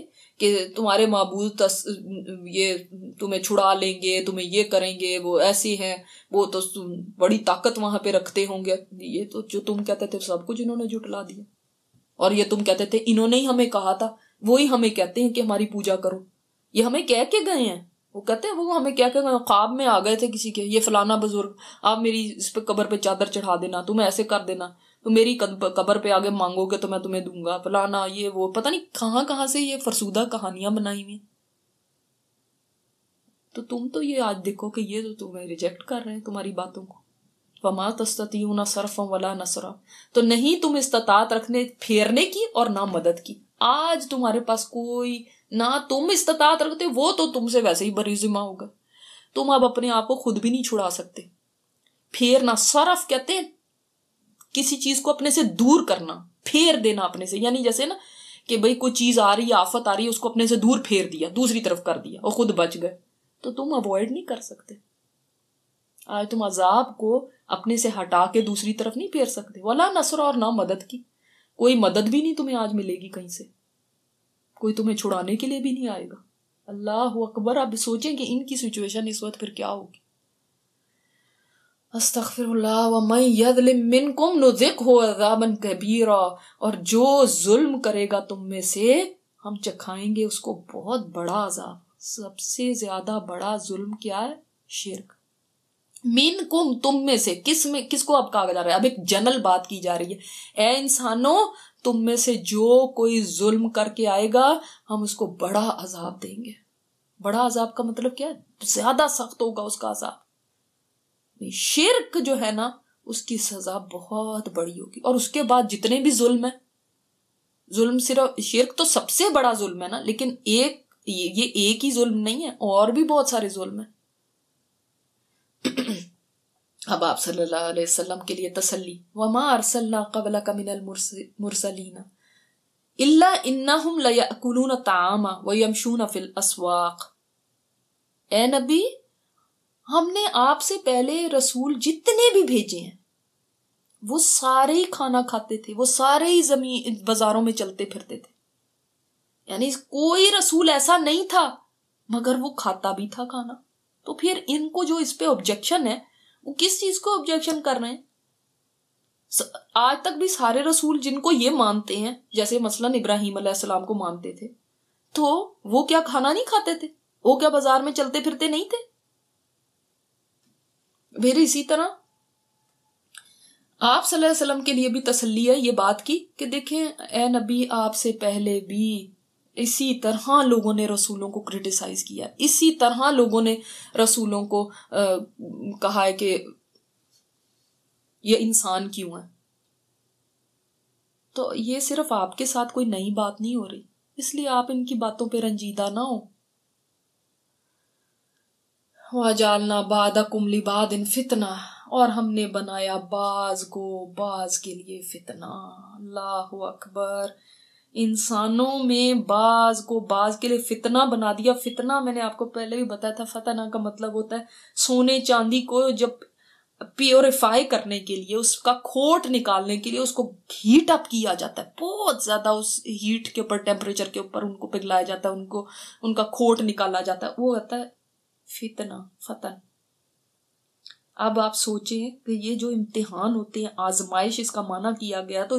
कि तुम्हारे मबूद ये तुम्हें छुड़ा लेंगे तुम्हें ये करेंगे वो ऐसी हैं वो तो बड़ी ताकत वहां पे रखते होंगे ये तो जो तुम कहते थे सब कुछ इन्होंने जुटला दिया और ये तुम कहते थे इन्होंने ही हमें कहा था वो ही हमें कहते हैं कि हमारी पूजा करो ये हमें कह के गए हैं वो कहते हैं वो हमें क्या क्या ख्वाब में आ गए थे किसी के ये फलाना बुजुर्ग आप मेरी इस पर कबर पे चादर चढ़ा देना तुम ऐसे कर देना तो मेरी कबर पे आगे मांगोगे तो मैं तुम्हें दूंगा फलाना ये वो पता नहीं कहाँ कहाँ से ये फरसूदा कहानियां बनाई हुई तो तुम तो ये आज देखो कि ये तो तुम्हें रिजेक्ट कर रहे हैं तुम्हारी बातों को वमा तस्ती ना सरफ वला नसरा तो नहीं तुम इस्तात रखने फेरने की और ना मदद की आज तुम्हारे पास कोई ना तुम इस्तात रखते वो तो तुमसे वैसे ही बरिजुमा होगा तुम अब अपने आप को खुद भी नहीं छुड़ा सकते फेर ना सरफ कहते हैं किसी चीज को अपने से दूर करना फेर देना अपने से यानी जैसे ना कि भाई कोई चीज आ रही है आफत आ रही है उसको अपने से दूर फेर दिया दूसरी तरफ कर दिया और खुद बच गए तो तुम अवॉइड नहीं कर सकते आज तुम अजाब को अपने से हटा के दूसरी तरफ नहीं फेर सकते वाला नसर और ना मदद की कोई मदद भी नहीं तुम्हें आज मिलेगी कहीं से कोई तुम्हें छुड़ाने के लिए भी नहीं आएगा अल्लाह अकबर अब सोचेंगे इनकी सिचुएशन इस वक्त फिर क्या होगी कबीरा और जो जुल्म करेगा तुम में से हम चखाएंगे उसको बहुत बड़ा अजाब सबसे ज्यादा बड़ा जुल्म क्या है शिरक मीन कुम तुम में से किस में किसको आप कहा जा रहा है अब एक जनरल बात की जा रही है ए इंसानों तुम में से जो कोई जुल्म करके आएगा हम उसको बड़ा अजाब देंगे बड़ा अजाब का मतलब क्या है ज्यादा सख्त होगा उसका अजाब शिरक जो है ना उसकी सजा बहुत बड़ी होगी और उसके बाद जितने भी जुल्म है जुल्म सिर्फ शिरक तो सबसे बड़ा जुल्म है ना लेकिन एक ये, ये एक ही जुल्म नहीं है और भी बहुत सारे जुल्म है अब आप सल्लल्लाहु अलैहि वसल्लम के लिए तसल्ली वमा इल्ला इन्नहुम व यमशून फिल असवाक ए नबी हमने आपसे पहले रसूल जितने भी भेजे हैं वो सारे ही खाना खाते थे वो सारे ही जमीन बाजारों में चलते फिरते थे यानी कोई रसूल ऐसा नहीं था मगर वो खाता भी था खाना तो फिर इनको जो इस पे ऑब्जेक्शन है वो किस चीज को ऑब्जेक्शन कर रहे हैं आज तक भी सारे रसूल जिनको ये मानते हैं जैसे मसलन इब्राहिम अलैहिस्सलाम को मानते थे तो वो क्या खाना नहीं खाते थे वो क्या बाजार में चलते फिरते नहीं थे फिर इसी तरह आप सल्लल्लाहु अलैहि वसल्लम के लिए भी तसल्ली है ये बात की कि देखें ए नबी आपसे पहले भी इसी तरह लोगों ने रसूलों को क्रिटिसाइज किया इसी तरह लोगों ने रसूलों को आ, कहा है कि ये इंसान क्यों है तो ये सिर्फ आपके साथ कोई नई बात नहीं हो रही इसलिए आप इनकी बातों पे रंजीदा ना हो जालना बादा कुमली बाद इन फितना और हमने बनाया बाज को बाज के लिए फितना अल्लाह अकबर इंसानों में बाज को बाज के लिए फितना बना दिया फितना मैंने आपको पहले भी बताया था फतना का मतलब होता है सोने चांदी को जब प्योरीफाई करने के लिए उसका खोट निकालने के लिए उसको हीट अप किया जाता है बहुत ज्यादा उस हीट के ऊपर टेम्परेचर के ऊपर उनको पिघलाया जाता है उनको उनका खोट निकाला जाता है वो होता है फितना फतन अब आप सोचें कि ये जो इम्तिहान होते हैं आजमाइश इसका माना किया गया तो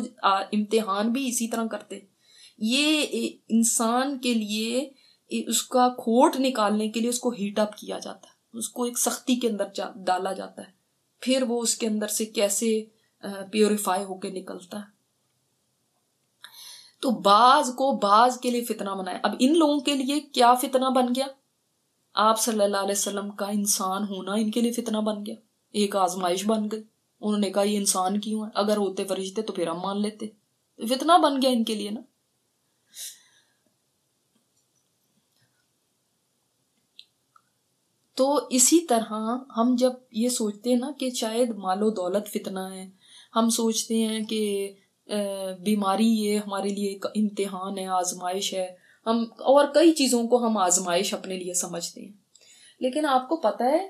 इम्तिहान भी इसी तरह करते हैं ये इंसान के लिए उसका खोट निकालने के लिए उसको हीट अप किया जाता है उसको एक सख्ती के अंदर जा, डाला जाता है फिर वो उसके अंदर से कैसे प्योरीफाई होके निकलता है तो बाज को बाज के लिए फितना बनाया अब इन लोगों के लिए क्या फितना बन गया आप सल्लल्लाहु अलैहि वसल्लम का इंसान होना इनके लिए फितना बन गया एक आजमाइश बन गई उन्होंने कहा ये इंसान क्यों है अगर होते फरिश्ते तो फिर हम मान लेते तो फितना बन गया इनके लिए ना तो इसी तरह हम जब ये सोचते हैं ना कि शायद मालो दौलत फितना है हम सोचते हैं कि बीमारी ये हमारे लिए एक इम्तिहान है आजमाइश है हम और कई चीज़ों को हम आजमाइश अपने लिए समझते हैं लेकिन आपको पता है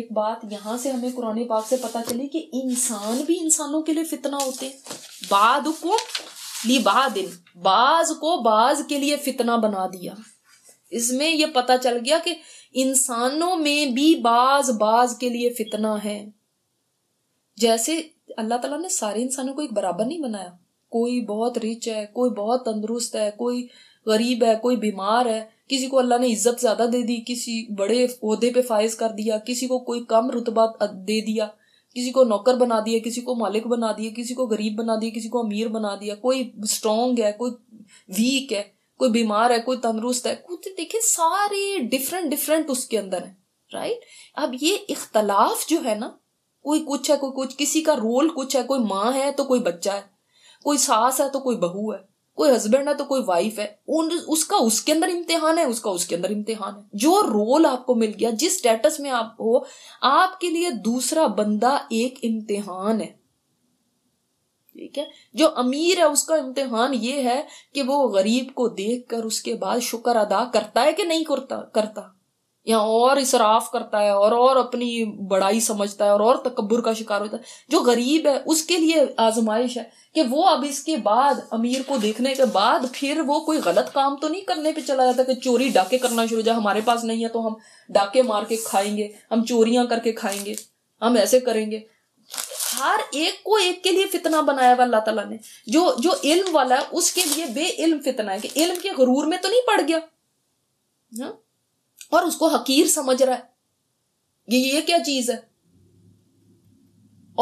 एक बात यहाँ से हमें कुरानी पाक से पता चली कि इंसान भी इंसानों के लिए फितना होते हैं बाद को इन बाज को बाज के लिए फितना बना दिया इसमें यह पता चल गया कि इंसानों में भी बाज बाज के लिए फितना है जैसे अल्लाह ताला ने सारे इंसानों को एक बराबर नहीं बनाया कोई बहुत रिच है कोई बहुत तंदुरुस्त है कोई गरीब है कोई बीमार है किसी को अल्लाह ने इज्जत ज्यादा दे दी किसी बड़े उहदे पे फायज कर दिया किसी को कोई कम रुतबा दे दिया किसी को नौकर बना दिया किसी को मालिक बना दिया किसी को गरीब बना दिया किसी को अमीर बना दिया कोई स्ट्रोंग है कोई वीक है कोई बीमार है कोई तंदरुस्त है कुछ देखिए सारे डिफरेंट डिफरेंट उसके अंदर है राइट अब ये इख्तलाफ जो है ना कोई कुछ है कोई कुछ किसी का रोल कुछ है कोई माँ है तो कोई बच्चा है कोई सास है तो कोई बहू है कोई हस्बैंड है तो कोई वाइफ है उन उसका उसके अंदर इम्तिहान है उसका उसके अंदर इम्तिहान है जो रोल आपको मिल गया जिस स्टेटस में आप हो आपके लिए दूसरा बंदा एक इम्तिहान है ठीक है जो अमीर है उसका इम्तिहान ये है कि वो गरीब को देख कर उसके बाद शुक्र अदा करता है कि नहीं करता करता या और इसराफ करता है और और अपनी बड़ाई समझता है और और तकबर का शिकार होता है जो गरीब है उसके लिए आजमाइश है कि वो अब इसके बाद अमीर को देखने के बाद फिर वो कोई गलत काम तो नहीं करने पे चला जाता कि चोरी डाके करना शुरू हो जाए हमारे पास नहीं है तो हम डाके मार के खाएंगे हम चोरियां करके खाएंगे हम ऐसे करेंगे हर एक को एक के लिए फितना बनाया हुआ अल्लाह ने जो जो इल्म वाला है उसके लिए बे इल्म फितना है कि इल्म के गरूर में तो नहीं पड़ गया हा? और उसको हकीर समझ रहा है ये ये क्या चीज है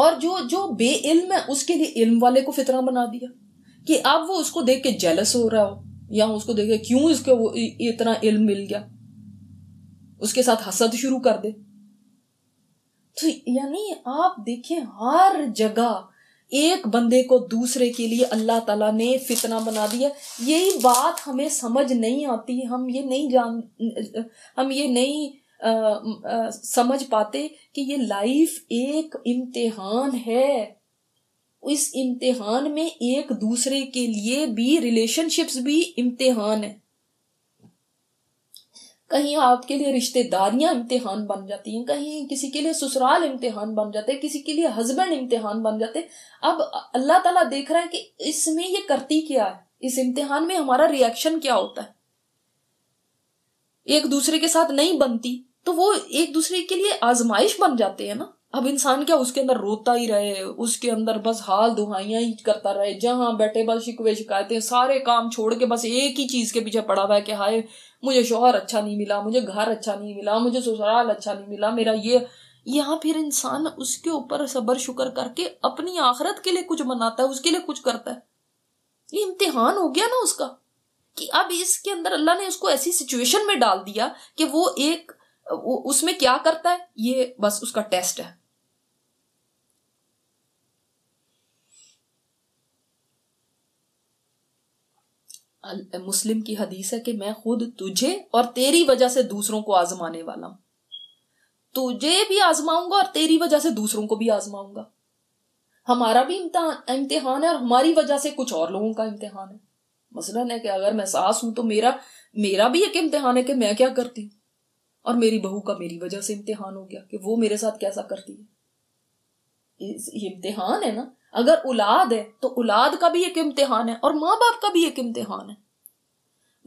और जो जो बे इल्म है उसके लिए इल्म वाले को फितना बना दिया कि अब वो उसको देख के जेलस हो रहा हो या उसको देख के क्यों इसको इतना इल्म मिल गया उसके साथ हसद शुरू कर दे तो यानी आप देखें हर जगह एक बंदे को दूसरे के लिए अल्लाह ताला ने फितना बना दिया यही बात हमें समझ नहीं आती हम ये नहीं जान हम ये नहीं आ, आ, समझ पाते कि ये लाइफ एक इम्तिहान है इस इम्तिहान में एक दूसरे के लिए भी रिलेशनशिप्स भी इम्तिहान है कहीं आपके लिए रिश्तेदारियां इम्तिहान बन जाती हैं कहीं किसी के लिए ससुराल इम्तिहान बन जाते हैं किसी के लिए हस्बैंड इम्तिहान बन जाते अब अल्लाह ताला देख रहा है कि इसमें ये करती क्या है इस इम्तिहान में हमारा रिएक्शन क्या होता है एक दूसरे के साथ नहीं बनती तो वो एक दूसरे के लिए आजमाइश बन जाते हैं ना अब इंसान क्या उसके अंदर रोता ही रहे उसके अंदर बस हाल दुहाइयां ही करता रहे जहां बैठे बस शिकवे शिकायतें सारे काम छोड़ के बस एक ही चीज के पीछे पड़ा हुआ है कि हाय मुझे शोहर अच्छा नहीं मिला मुझे घर अच्छा नहीं मिला मुझे ससुराल अच्छा नहीं मिला मेरा ये यहाँ फिर इंसान उसके ऊपर सबर शुक्र करके अपनी आखरत के लिए कुछ बनाता है उसके लिए कुछ करता है ये इम्तिहान हो गया ना उसका कि अब इसके अंदर अल्लाह ने उसको ऐसी सिचुएशन में डाल दिया कि वो एक उसमें क्या करता है ये बस उसका टेस्ट है मुस्लिम की हदीस है कि मैं खुद तुझे और तेरी वजह से दूसरों को आजमाने वाला हूं तुझे भी आजमाऊंगा और तेरी वजह से दूसरों को भी आजमाऊंगा हमारा भी इम्तिहान है और हमारी वजह से कुछ और लोगों का इम्तिहान है मसलन है कि अगर मैं सास हूं तो मेरा मेरा भी एक इम्तिहान है कि मैं क्या करती हूं और मेरी बहू का मेरी वजह से इम्तिहान हो गया कि वो मेरे साथ कैसा करती है इम्तिहान है ना अगर औलाद है तो औलाद का भी एक इम्तिहान है और माँ बाप का भी एक इम्तिहान है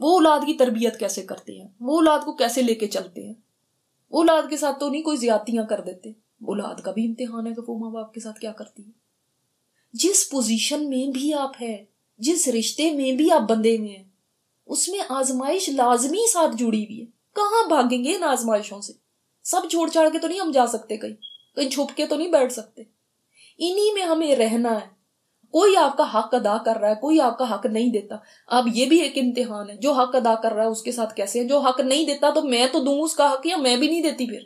वो औलाद की तरबियत कैसे करते हैं वो औलाद को कैसे लेके चलते हैं वो औलाद के साथ तो नहीं कोई ज्यादतियां कर देते औलाद का भी इम्तिहान है कि तो वो माँ बाप के साथ क्या करती है जिस पोजीशन में भी आप है जिस रिश्ते में भी आप बंदे में हैं उसमें आजमाइश लाजमी साथ जुड़ी हुई है कहाँ भागेंगे इन आजमाइशों से सब छोड़ छाड़ के तो नहीं हम जा सकते कहीं कहीं छुप के तो नहीं बैठ सकते इन्हीं में हमें रहना है कोई आपका हक अदा कर रहा है कोई आपका हक नहीं देता अब ये भी एक इम्तिहान है जो हक अदा कर रहा है उसके साथ कैसे है जो हक नहीं देता तो मैं तो दू उसका हक या मैं भी नहीं देती फिर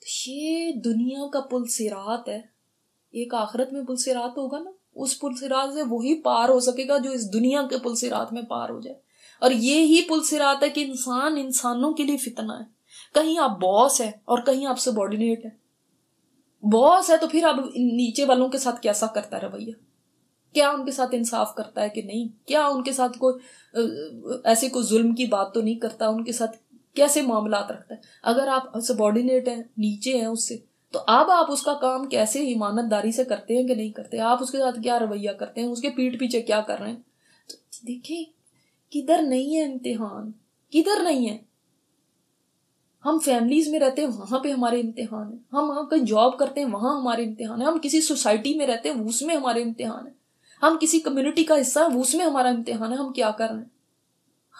तो ये दुनिया का पुल सिरात है एक आखरत में पुल सिरात होगा ना उस पुल सिरात से वही पार हो सकेगा जो इस दुनिया के पुल सिरात में पार हो जाए और ये ही पुल सिरात है कि इंसान इंसानों के लिए फितना है कहीं आप बॉस है और कहीं आप सबॉर्डिनेट है बॉस है तो फिर अब नीचे वालों के साथ कैसा करता है रवैया क्या उनके साथ इंसाफ करता है कि नहीं क्या उनके साथ कोई ऐसे कोई जुल्म की बात तो नहीं करता उनके साथ कैसे मामला रखता है अगर आप सबॉर्डिनेट हैं नीचे हैं उससे तो अब आप उसका काम कैसे ईमानतदारी से करते हैं कि नहीं करते आप उसके साथ क्या रवैया करते हैं उसके पीठ पीछे क्या कर रहे हैं तो देखिए किधर नहीं है इम्तिहान किधर नहीं है हम फैमिलीज में रहते हैं वहाँ पे हमारे इम्तिहान है हम वहाँ कहीं जॉब करते हैं वहाँ हमारे इम्तिहान है हम किसी सोसाइटी में रहते हैं उसमें हमारे इम्तिहान है हम किसी कम्युनिटी का हिस्सा है उसमें हमारा इम्तिहान है हम क्या कर रहे हैं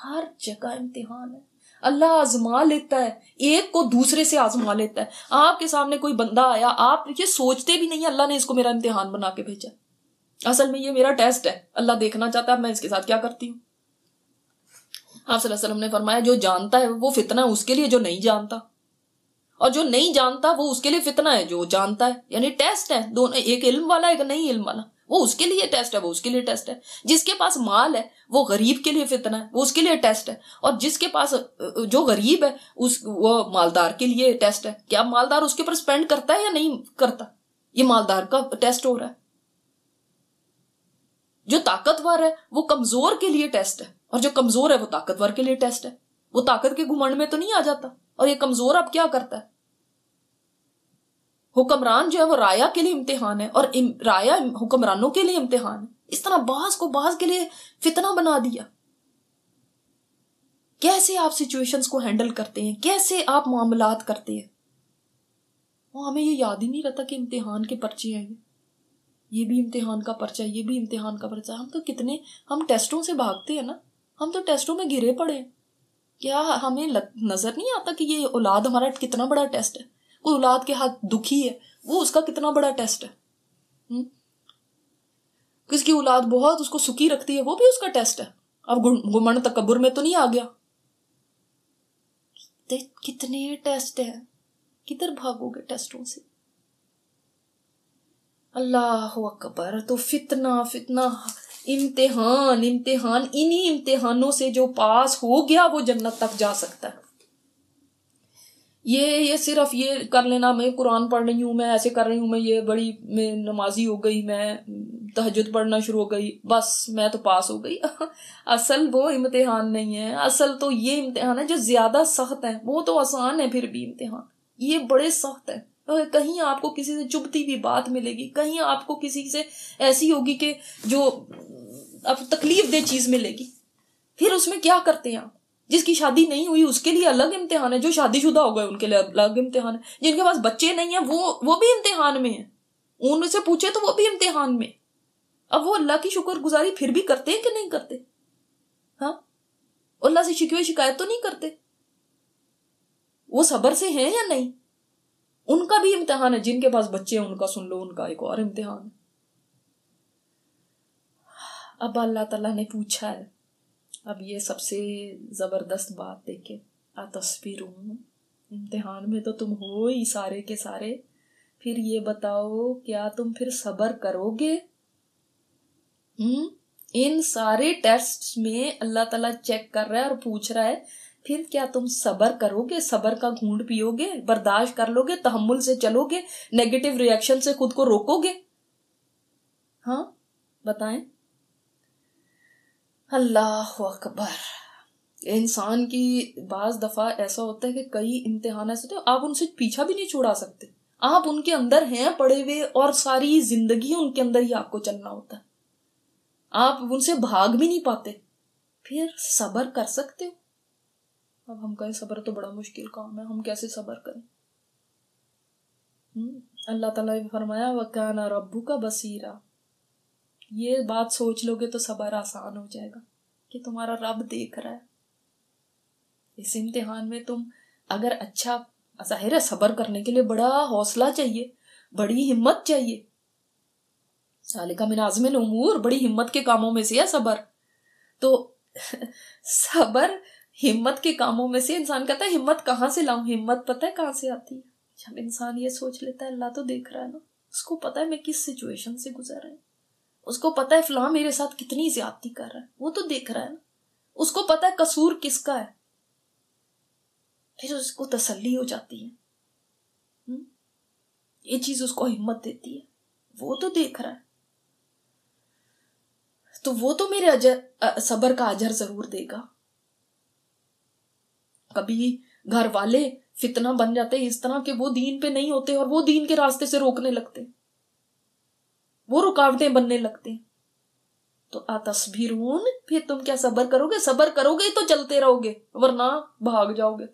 हर जगह इम्तिहान है अल्लाह आजमा लेता है एक को दूसरे से आजमा लेता है आपके सामने कोई बंदा आया आप ये सोचते भी नहीं अल्लाह ने इसको मेरा इम्तिहान बना के भेजा असल में ये मेरा टेस्ट है अल्लाह देखना चाहता है मैं इसके साथ क्या करती हूँ आप हाँ, ने फरमाया जो जानता है वो फितना है उसके लिए जो नहीं जानता और जो नहीं जानता वो उसके लिए फितना है जो जानता है यानी टेस्ट है दोनों एक इल्म वाला एक नहीं इल्म वाला वो उसके लिए टेस्ट है वो उसके लिए टेस्ट है जिसके पास माल है वो गरीब के लिए फितना है वो उसके लिए टेस्ट है और जिसके पास जो गरीब है उस वो मालदार के लिए टेस्ट है क्या मालदार उसके ऊपर स्पेंड करता है या नहीं करता ये मालदार का टेस्ट हो रहा है जो ताकतवर है वो कमजोर के लिए टेस्ट है और जो कमजोर है वो ताकतवर के लिए टेस्ट है वो ताकत के घुमंड में तो नहीं आ जाता और ये कमजोर अब क्या करता है हुक्मरान जो है वो राया के लिए इम्तिहान है और इम, राया हुक्मरानों के लिए इम्तिहान है इस तरह बाज को बाज के लिए फितना बना दिया कैसे आप सिचुएशंस को हैंडल करते हैं कैसे आप मामलात करते हैं वो हमें ये याद ही नहीं रहता कि इम्तिहान के पर्चे हैं ये ये भी इम्तिहान का पर्चा ये भी इम्तिहान का पर्चा हम तो कितने हम टेस्टों से भागते हैं ना हम तो टेस्टों में घिरे पड़े क्या हमें लग, नजर नहीं आता कि ये औलाद हमारा कितना बड़ा टेस्ट है कोई औलाद के हाथ दुखी है वो उसका कितना बड़ा टेस्ट है हम्म? किसकी औलाद बहुत उसको सुखी रखती है वो भी उसका टेस्ट है अब घुमन तकबर में तो नहीं आ गया कितने टेस्ट है किधर भागोगे टेस्टों से अल्लाह अकबर तो फितना फितना इम्तिहान इम्तिहान इन्हीं इम्तिहानों से जो पास हो गया वो जन्नत तक जा सकता है ये ये सिर्फ ये कर लेना मैं कुरान पढ़ रही हूँ मैं ऐसे कर रही हूँ मैं ये बड़ी मैं नमाजी हो गई मैं तहजद पढ़ना शुरू हो गई बस मैं तो पास हो गई *laughs* असल वो इम्तिहान नहीं है असल तो ये इम्तिहान है जो ज्यादा सख्त है वो तो आसान है फिर भी इम्तिहान ये बड़े सख्त है कहीं आपको किसी से चुभती हुई बात मिलेगी कहीं आपको किसी से ऐसी होगी कि जो आप तकलीफ दे चीज मिलेगी फिर उसमें क्या करते हैं आप जिसकी शादी नहीं हुई उसके लिए अलग इम्तिहान है जो शादीशुदा हो गए उनके लिए अलग इम्तिहान है जिनके पास बच्चे नहीं है वो वो भी इम्तिहान में है उनसे पूछे तो वो भी इम्तिहान में अब वो अल्लाह की शुक्र गुजारी फिर भी करते हैं कि नहीं करते हाँ अल्लाह से शिकवे शिकायत तो नहीं करते वो सबर से हैं या नहीं उनका भी इम्तिहान है जिनके पास बच्चे हैं उनका सुन लो उनका एक और इम्तिहान अब अल्लाह ताला ने पूछा है अब ये सबसे ज़बरदस्त बात देखे आ तस्वीर इम्तिहान में तो तुम हो ही सारे के सारे फिर ये बताओ क्या तुम फिर सबर करोगे हम्म इन सारे टेस्ट्स में अल्लाह ताला चेक कर रहा है और पूछ रहा है फिर क्या तुम सबर करोगे सबर का घूंढ पियोगे बर्दाश्त कर लोगे तहमुल से चलोगे नेगेटिव रिएक्शन से खुद को रोकोगे हाँ बताएं अल्लाह अकबर इंसान की बाज दफा ऐसा होता है कि कई इम्तिहान ऐसे होते आप उनसे पीछा भी नहीं छुड़ा सकते आप उनके अंदर हैं पड़े हुए और सारी जिंदगी उनके अंदर ही आपको चलना होता है आप उनसे भाग भी नहीं पाते फिर सबर कर सकते हो अब हम कहें सबर तो बड़ा मुश्किल काम है हम कैसे सबर करें हम्म, अल्लाह ताला ने फरमाया वकाना रब्बू का बसीरा ये बात सोच लोगे तो सबर आसान हो जाएगा कि तुम्हारा रब देख रहा है इस इम्तिहान में तुम अगर अच्छा जाहिर है सबर करने के लिए बड़ा हौसला चाहिए बड़ी हिम्मत चाहिए सालिका मिनाजमिल उमूर बड़ी हिम्मत के कामों में से है सबर तो *laughs* सबर हिम्मत के कामों में से इंसान कहता है हिम्मत कहाँ से लाऊं हिम्मत पता है कहाँ से आती है जब इंसान ये सोच लेता है अल्लाह तो देख रहा है ना उसको पता है मैं किस सिचुएशन से गुजर रहा हूँ उसको पता है फिलहाल मेरे साथ कितनी ज्यादती कर रहा है वो तो देख रहा है ना उसको पता है कसूर किसका है फिर उसको तसल्ली हो जाती है हम्म? ये चीज उसको हिम्मत देती है वो तो देख रहा है तो वो तो मेरे अजर सबर का अजर जरूर देगा कभी घर वाले फितना बन जाते इस तरह के वो दीन पे नहीं होते और वो दीन के रास्ते से रोकने लगते वो रुकावटें बनने लगते तो आतस्बीरून फिर तुम क्या सबर करोगे सबर करोगे तो चलते रहोगे वरना भाग जाओगे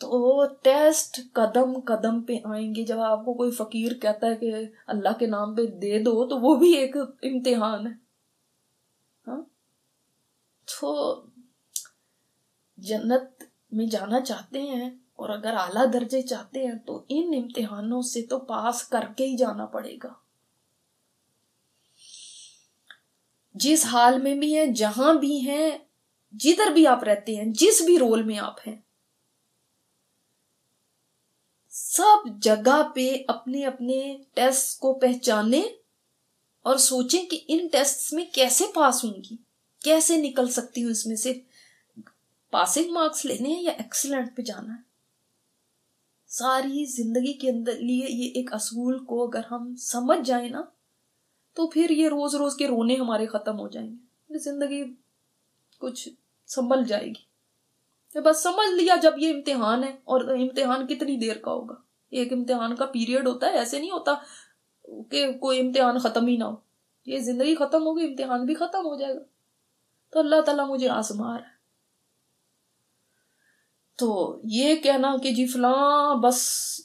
तो टेस्ट कदम कदम पे आएंगे जब आपको कोई फकीर कहता है कि अल्लाह के नाम पे दे दो तो वो भी एक इम्तिहान है हा? तो जन्नत में जाना चाहते हैं और अगर आला दर्जे चाहते हैं तो इन इम्तिहानों से तो पास करके ही जाना पड़ेगा जिस हाल में भी हैं जहां भी हैं जिधर भी आप रहते हैं जिस भी रोल में आप हैं सब जगह पे अपने अपने टेस्ट को पहचाने और सोचें कि इन टेस्ट में कैसे पास होंगी कैसे निकल सकती हूं इसमें से पासिंग मार्क्स लेने हैं या एक्सीलेंट पे जाना है सारी जिंदगी के अंदर लिए ये एक असूल को अगर हम समझ जाए ना तो फिर ये रोज रोज के रोने हमारे खत्म हो जाएंगे जिंदगी कुछ संभल जाएगी बस समझ लिया जब ये इम्तिहान है और इम्तिहान कितनी देर का होगा एक इम्तिहान का पीरियड होता है ऐसे नहीं होता कि कोई इम्तिहान खत्म ही ना हो ये जिंदगी खत्म होगी इम्तिहान भी खत्म हो जाएगा तो अल्लाह ताला मुझे आसमार है तो ये कहना कि जी फलां बस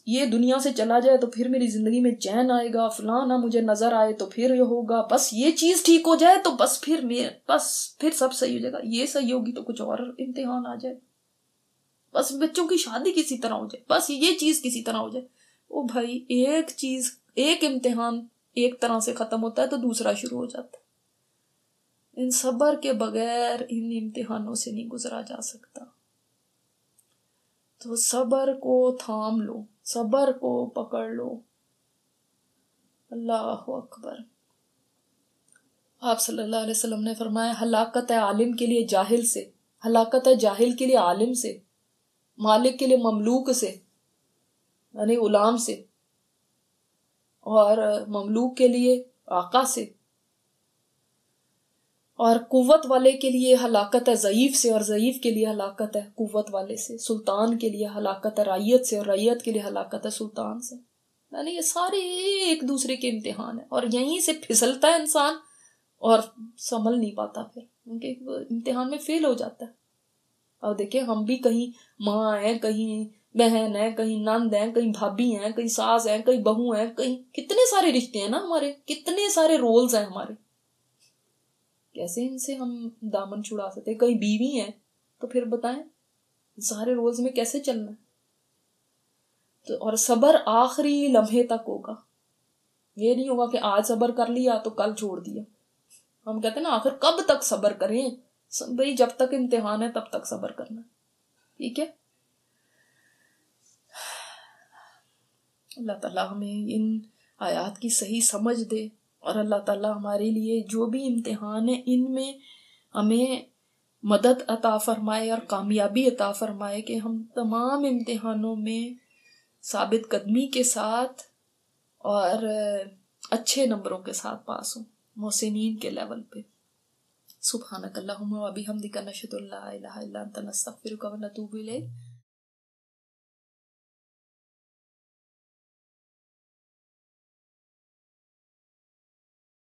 ये दुनिया से चला जाए तो फिर मेरी जिंदगी में चैन आएगा फलां ना मुझे नजर आए तो फिर ये होगा बस ये चीज ठीक हो जाए तो बस फिर मेरे बस फिर सब सही हो जाएगा ये सही होगी तो कुछ और इम्तिहान आ जाए बस बच्चों की शादी किसी तरह हो जाए बस ये चीज किसी तरह हो जाए ओ भाई एक चीज एक इम्तिहान एक तरह से खत्म होता है तो दूसरा शुरू हो जाता है इन सबर के बगैर इन इम्तिहानों से नहीं गुजरा जा सकता तो सबर को थाम लो सबर को पकड़ लो अल्लाह अकबर आप सल्लल्लाहु अलैहि वसल्लम ने फरमाया हलाकत है आलिम के लिए जाहिल से हलाकत है जाहिल के लिए आलिम से मालिक के लिए ममलूक से यानी गुलाम से और ममलूक के लिए आका से और कुवत वाले के लिए हलाकत है ज़यीफ़ से और ज़यीफ़ के लिए हलाकत है कुवत वाले से सुल्तान के लिए हलाकत है रायत से और रायत के लिए हलाकत है सुल्तान से मैंने ये सारे एक दूसरे के इम्तहान है और यहीं से फिसलता है इंसान और संभल नहीं पाता फिर क्योंकि इम्तहान में फेल हो जाता है अब देखिए हम भी कहीं माँ हैं कहीं बहन है कहीं नंद है कहीं भाभी हैं कहीं सास हैं कहीं बहू हैं कहीं कितने सारे रिश्ते हैं ना हमारे कितने सारे रोल्स हैं हमारे कैसे इनसे हम दामन छुड़ा सकते कहीं बीवी हैं तो फिर बताएं सारे रोल्स में कैसे चलना तो और सबर आखिरी लम्हे तक होगा ये नहीं होगा कि आज सबर कर लिया तो कल छोड़ दिया हम कहते हैं ना आखिर कब तक सबर करें भाई जब तक इम्तिहान है तब तक सबर करना ठीक है अल्लाह ताला हमें इन आयात की सही समझ दे और अल्लाह ताला हमारे लिए जो भी इम्तिहान है इनमें हमें मदद अता फरमाए और कामयाबी अता फरमाए कि हम तमाम इम्तिहानों में साबित कदमी के साथ और अच्छे नंबरों के साथ पास हों मोहसिन के लेवल पे सुबह अल्लाहुम्मा व बिहमदिका नशहदुल्ला इलाहा इल्ला अंत नस्तगफिरुका इलैक